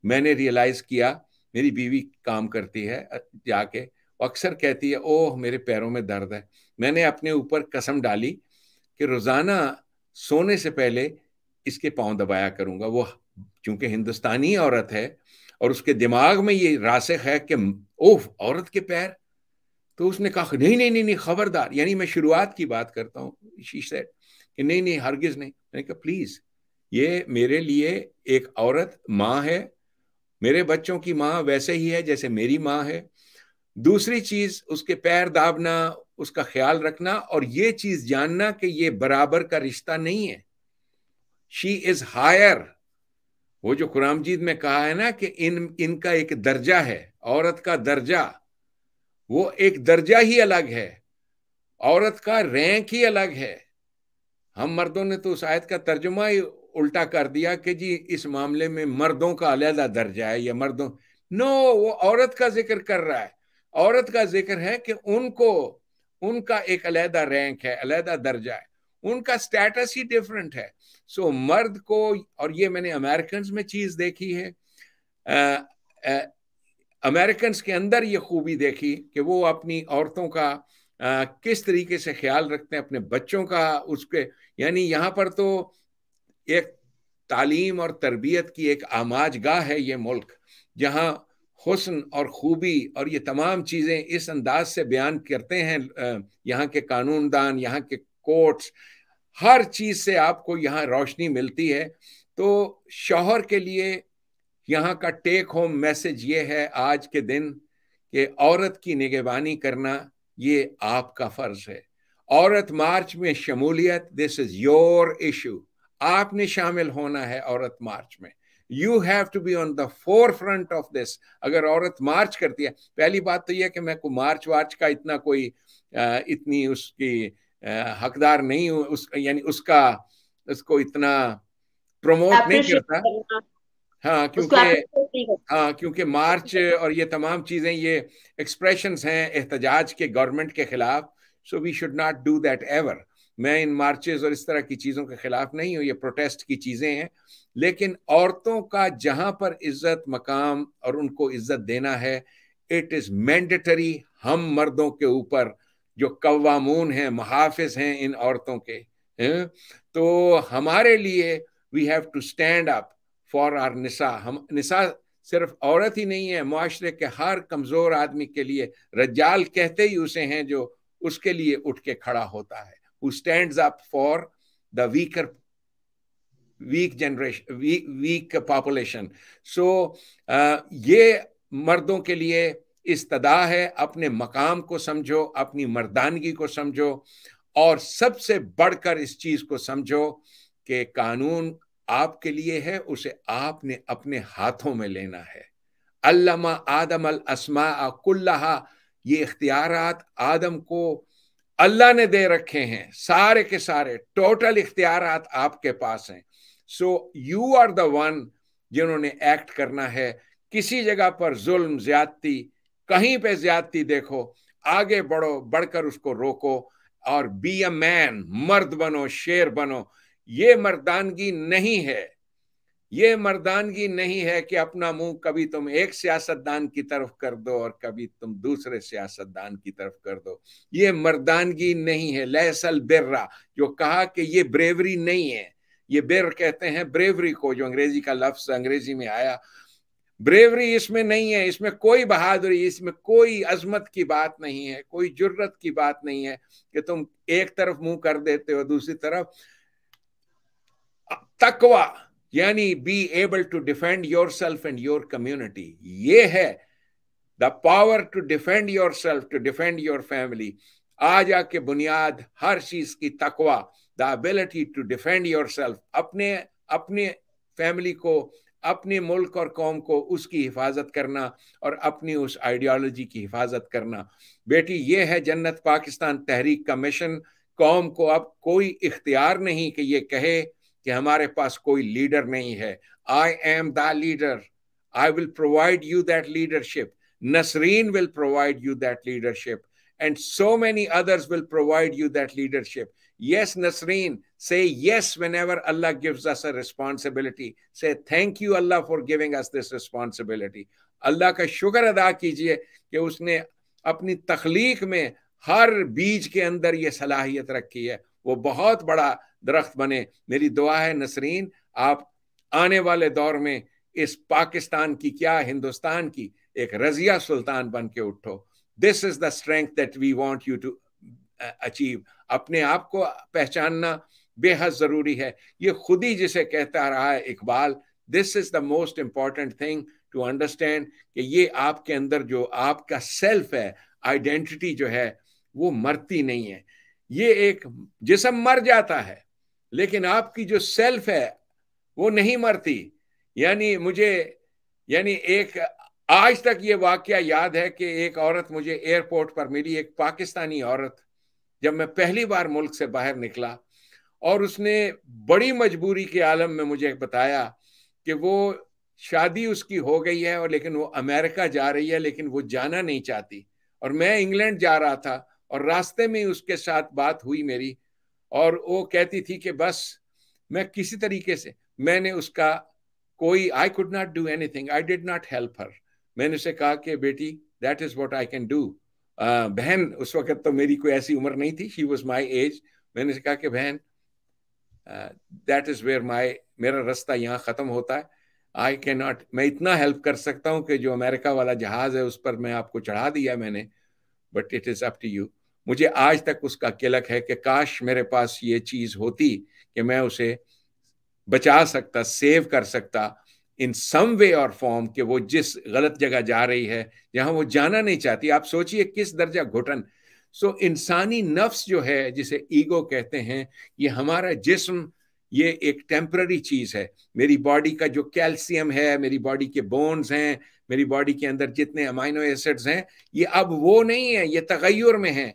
मैंने रियलाइज़ किया मेरी बीवी काम करती है जाके अक्सर कहती है ओह मेरे पैरों में दर्द है मैंने अपने ऊपर कसम डाली कि रोज़ाना सोने से पहले इसके पांव दबाया करूंगा वो क्योंकि हिंदुस्तानी औरत है और उसके दिमाग में ये रासख है कि ओह औरत के पैर तो उसने कहा नहीं नहीं नहीं नहीं खबरदार यानी मैं शुरुआत की बात करता हूँ शी सेड कि नहीं नहीं हरगिज नहीं मैंने कहा प्लीज ये मेरे लिए एक औरत माँ है मेरे बच्चों की माँ वैसे ही है जैसे मेरी माँ है दूसरी चीज उसके पैर दाबना उसका ख्याल रखना और ये चीज जानना कि ये बराबर का रिश्ता नहीं है शी इज हायर वो जो कुराम जीत में कहा है ना कि इन इनका एक दर्जा है औरत का दर्जा वो एक दर्जा ही अलग है औरत का रैंक ही अलग है हम मर्दों ने तो उस आयत का तर्जुमा ही उल्टा कर दिया कि जी इस मामले में मर्दों का अलहदा दर्जा है या मर्दों नो वो औरत का जिक्र कर रहा है औरत का जिक्र है कि उनको उनका एक अलहदा रैंक है अलहदा दर्जा है उनका स्टेटस ही डिफरेंट है सो so, मर्द को और ये मैंने अमेरिकन में चीज देखी है अमेरिकन के अंदर ये खूबी देखी कि वो अपनी औरतों का आ, किस तरीके से ख्याल रखते हैं अपने बच्चों का उसके यानी यहाँ पर तो एक तालीम और तरबियत की एक आमाज गाह है ये मुल्क जहाँ हुसन और खूबी और ये तमाम चीज़ें इस अंदाज से बयान करते हैं यहाँ के कानूनदान यहाँ के कोर्ट्स हर चीज से आपको यहाँ रोशनी मिलती है तो शोहर के लिए यहाँ का टेक होम मैसेज ये है आज के दिन कि औरत की निगेबानी करना ये आपका फर्ज है औरत मार्च में शमूलियत दिस इज योर इशू आपने शामिल होना है औरत मार्च में you have to be on the forefront of this अगर औरत मार्च करती है पहली बात तो यह कि मैं को मार्च वार्च का इतना कोई इतनी उसकी हकदार नहीं उस यानी उसका उसको इतना प्रमोट नहीं करता हाँ, हाँ क्योंकि हाँ क्योंकि मार्च और ये तमाम चीज़ें ये एक्सप्रेशन हैं एहतजाज के गवर्नमेंट के खिलाफ so we should not do that ever मैं इन मार्चेस और इस तरह की चीज़ों के खिलाफ नहीं हूँ ये प्रोटेस्ट की चीज़ें हैं लेकिन औरतों का जहां पर इज्जत मकाम और उनको इज्जत देना है इट इज़ मैंडेटरी हम मर्दों के ऊपर जो कवामून हैं महाफिज हैं इन औरतों के हैं तो हमारे लिए we have to stand up for our निशा हम निशा सिर्फ औरत ही नहीं है माशरे के हर कमज़ोर आदमी के लिए रज्जाल कहते ही उसे हैं जो उसके लिए उठ के खड़ा होता है वो stand up for the weaker weak generation weak population so ये मर्दों के लिए इस्तदा है अपने मकाम को समझो अपनी मर्दानगी को समझो और सबसे बढ़कर इस चीज़ को समझो कि कानून आपके लिए है उसे आपने अपने हाथों में लेना है अल्लामा आदम अल असमा कुल्लाहा ये इख्तियार आदम को अल्लाह ने दे रखे हैं सारे के सारे टोटल इख्तियार आपके पास हैं so you are the one जिन्होंने एक्ट करना है किसी जगह पर जुल्म ज्यादती कहीं पे ज्यादती देखो आगे बढ़ो बढ़कर उसको रोको और बी अ मैन मर्द बनो शेर बनो ये मर्दानगी नहीं है ये मर्दानगी नहीं है कि अपना मुंह कभी तुम एक सियासतदान की तरफ कर दो और कभी तुम दूसरे सियासतदान की तरफ कर दो ये मर्दानगी नहीं है लहसल बिर्रा जो कहा कि ये ब्रेवरी नहीं है ये बिर कहते हैं ब्रेवरी को जो अंग्रेजी का लफ्ज अंग्रेजी में आया ब्रेवरी इसमें नहीं है इसमें कोई बहादुरी इसमें कोई अजमत की बात नहीं है कोई जुर्रत की बात नहीं है कि तुम एक तरफ मुंह कर देते हो दूसरी तरफ तकवा यानी be able to defend yourself and your community ये है the power to defend yourself to defend your family आ जाके बुनियाद हर चीज की तकवा the ability to defend yourself अपने अपने फैमिली को अपने मुल्क और कौम को उसकी हिफाजत करना और अपनी उस आइडियोलॉजी की हिफाजत करना बेटी ये है जन्नत पाकिस्तान तहरीक का मिशन कौम को अब कोई इख्तियार नहीं कि ये कहे कि हमारे पास कोई लीडर नहीं है I am the leader I will provide you that leadership Nasreen will provide you that leadership and so many others will provide you that leadership Yes, Nasreen. Say yes whenever Allah gives us a responsibility. Say thank you, Allah, for giving us this responsibility. अल्लाह का शुक्र अदा कीजिए कि उसने अपनी तख्लीक में हर बीज के अंदर ये सलाहियत रखी है वो बहुत बड़ा दरख्त बने मेरी दुआ है नसरीन आप आने वाले दौर में इस पाकिस्तान की क्या हिंदुस्तान की एक रजिया सुल्तान बन के उठो this is the strength that we want you to achieve अपने आप को पहचानना बेहद जरूरी है ये खुद ही जिसे कहता रहा है Iqbal this is the most important thing to understand कि ये आपके अंदर जो आपका सेल्फ है आइडेंटिटी जो है वो मरती नहीं है ये एक जिसम मर जाता है लेकिन आपकी जो सेल्फ है वो नहीं मरती यानी मुझे यानी एक आज तक ये वाक्य याद है कि एक औरत मुझे एयरपोर्ट पर मिली एक पाकिस्तानी औरत जब मैं पहली बार मुल्क से बाहर निकला और उसने बड़ी मजबूरी के आलम में मुझे बताया कि वो शादी उसकी हो गई है और लेकिन वो अमेरिका जा रही है लेकिन वो जाना नहीं चाहती और मैं इंग्लैंड जा रहा था और रास्ते में ही उसके साथ बात हुई मेरी और वो कहती थी कि बस मैं किसी तरीके से मैंने उसका कोई I could not do anything I did not help her मैंने उसे कहा कि बेटी that is what I can do बहन उस वक्त तो मेरी कोई ऐसी उम्र नहीं थी शी वॉज माई एज मैंने कहा कि बहन दैट इज वेयर माई मेरा रास्ता यहाँ ख़त्म होता है आई कैन नॉट मैं इतना हेल्प कर सकता हूँ कि जो अमेरिका वाला जहाज़ है उस पर मैं आपको चढ़ा दिया मैंने but it is up to you मुझे आज तक उसका किलक है कि काश मेरे पास ये चीज़ होती कि मैं उसे बचा सकता सेव कर सकता इन सम वे और फॉर्म के वो जिस गलत जगह जा रही है जहां वो जाना नहीं चाहती आप सोचिए किस दर्जा घुटन सो so, इंसानी नफ्स जो है जिसे ईगो कहते हैं ये हमारा जिस्म ये एक टेम्पररी चीज़ है मेरी बॉडी का जो कैल्शियम है मेरी बॉडी के बोन्स हैं मेरी बॉडी के अंदर जितने अमाइनो एसिड्स हैं ये अब वो नहीं है ये तगैर में है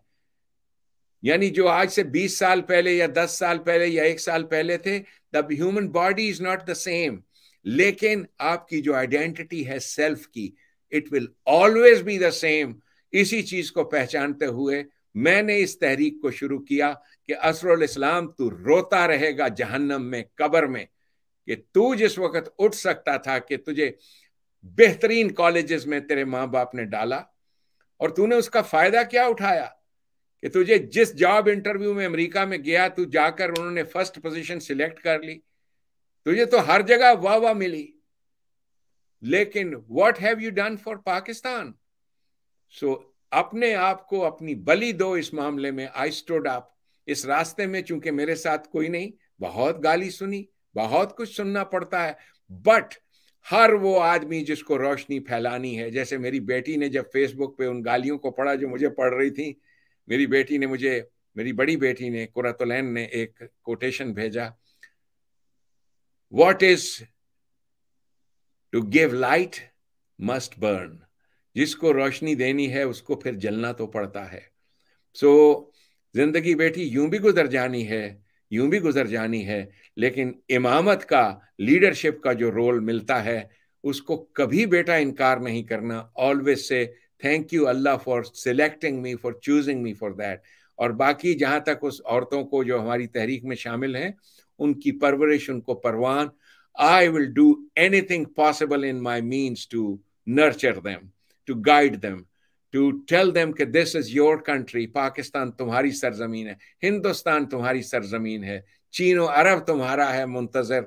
यानी जो आज से 20 साल पहले या 10 साल पहले या एक साल पहले थे the human body is not the same लेकिन आपकी जो आइडेंटिटी है सेल्फ की it will always be the same इसी चीज को पहचानते हुए मैंने इस तहरीक को शुरू किया कि असरुल इस्लाम तू रोता रहेगा जहन्नम में कबर में कि तू जिस वक्त उठ सकता था कि तुझे बेहतरीन कॉलेजेस में तेरे मां बाप ने डाला और तूने उसका फायदा क्या उठाया कि तुझे जिस जॉब इंटरव्यू में अमेरिका में गया तू जाकर उन्होंने फर्स्ट पोजीशन सिलेक्ट कर ली तुझे तो, तो हर जगह वाह वाह मिली लेकिन what have you done for Pakistan so अपने आप को अपनी बलि दो इस मामले में आई स्टोड आप इस रास्ते में चूंकि मेरे साथ कोई नहीं बहुत गाली सुनी बहुत कुछ सुनना पड़ता है बट हर वो आदमी जिसको रोशनी फैलानी है जैसे मेरी बेटी ने जब फेसबुक पे उन गालियों को पढ़ा जो मुझे पढ़ रही थी मेरी बेटी ने मुझे मेरी बड़ी बेटी ने कुरतुलैन ने एक कोटेशन भेजा what is to give light must burn जिसको रोशनी देनी है उसको फिर जलना तो पड़ता है सो so, जिंदगी बेटी यूं भी गुजर जानी है यूं भी गुजर जानी है लेकिन इमामत का लीडरशिप का जो रोल मिलता है उसको कभी बेटा इनकार नहीं करना ऑलवेज से थैंक यू अल्लाह for selecting me for choosing me for that और बाकी जहां तक उस औरतों को जो हमारी तहरीक में शामिल हैं उनकी परवरिश उनको परवान I will do anything possible in my means to nurture them to guide them to tell them कि this is your country Pakistan तुम्हारी सरजमीन है हिंदुस्तान तुम्हारी सरजमीन है चीन और अरब तुम्हारा है मुंतजर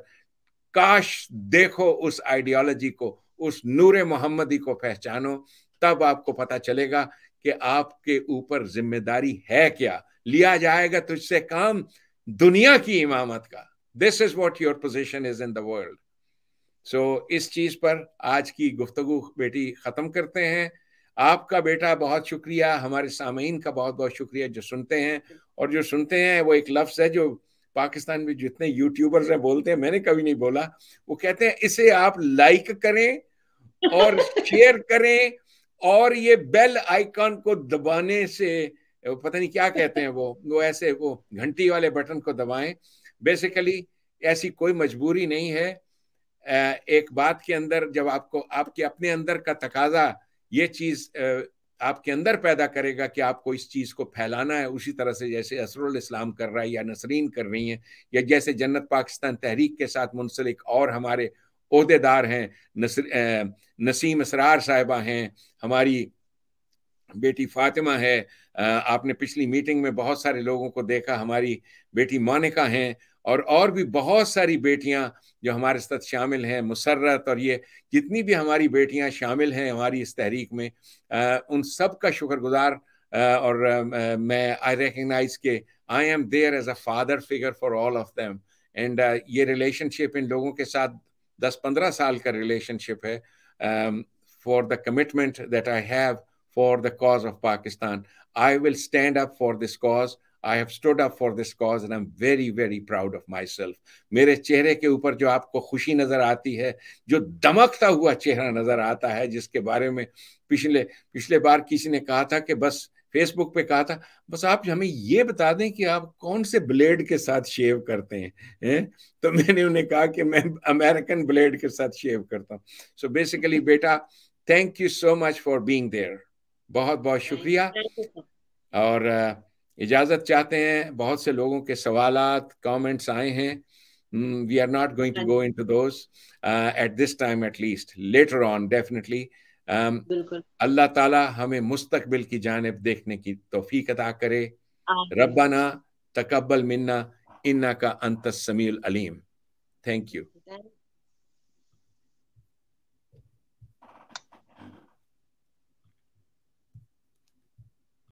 काश देखो उस आइडियोलॉजी को उस नूर मोहम्मदी को पहचानो तब आपको पता चलेगा कि आपके ऊपर जिम्मेदारी है क्या लिया जाएगा तुझसे काम दुनिया की इमामत का this is what your position is in the world so इस चीज पर आज की गुफ्तगु बेटी खत्म करते हैं आपका बेटा बहुत शुक्रिया हमारे सामीन का बहुत बहुत शुक्रिया जो सुनते हैं और जो सुनते हैं वो एक लफ्ज़ है जो पाकिस्तान में जितने यूट्यूबर्स हैं बोलते हैं मैंने कभी नहीं बोला वो कहते हैं इसे आप लाइक करें और शेयर करें और ये बेल आइकन को दबाने से पता नहीं क्या कहते हैं वो वो ऐसे वो घंटी वाले बटन को दबाएं बेसिकली ऐसी कोई मजबूरी नहीं है एक बात के अंदर जब आपको आपके अपने अंदर का तकाजा ये चीज़ आपके अंदर पैदा करेगा कि आपको इस चीज़ को फैलाना है उसी तरह से जैसे असरुल इस्लाम कर रहा है या नसरीन कर रही है या जैसे जन्नत पाकिस्तान तहरीक के साथ मुंसलिक और हमारे अहदेदार हैं नसर, नसीम इसरार साहिबा हैं हमारी बेटी फातिमा है आपने पिछली मीटिंग में बहुत सारे लोगों को देखा हमारी बेटी मोनिका हैं और और भी बहुत सारी बेटियां जो हमारे साथ शामिल हैं मुसरत और ये जितनी भी हमारी बेटियां शामिल हैं हमारी इस तहरीक में उन सब का शुक्रगुजार और मैं आई रेकनाइज़ के I am there as a father figure for all of them and ये रिलेशनशिप इन लोगों के साथ दस पंद्रह साल का रिलेशनशिप है for the commitment that I have for the cause of Pakistan. I will stand up for this cause. I have stood up for this cause and I very, very proud of myself. मेरे चेहरे के ऊपर जो आपको खुशी नजर आती है जो दमकता हुआ चेहरा नजर आता है जिसके बारे में पिछले पिछले बार किसी ने कहा था कि बस फेसबुक पे कहा था बस आप हमें ये बता दें कि आप कौन से ब्लेड के साथ शेव करते हैं हैं तो मैंने उन्हें कहा कि मैं अमेरिकन ब्लेड के साथ शेव करता हूँ सो बेसिकली बेटा thank you so much for being there बहुत बहुत शुक्रिया और इजाज़त चाहते हैं बहुत से लोगों के सवाल कमेंट्स आए हैं we are not going to go into those at this time at least later on definitely अल्लाह ताला हमें मुस्तकबिल की जानब देखने की तोफीक अदा करे रबाना तकबल मिन्ना इन्ना का अंत समील अलीम थैंक यू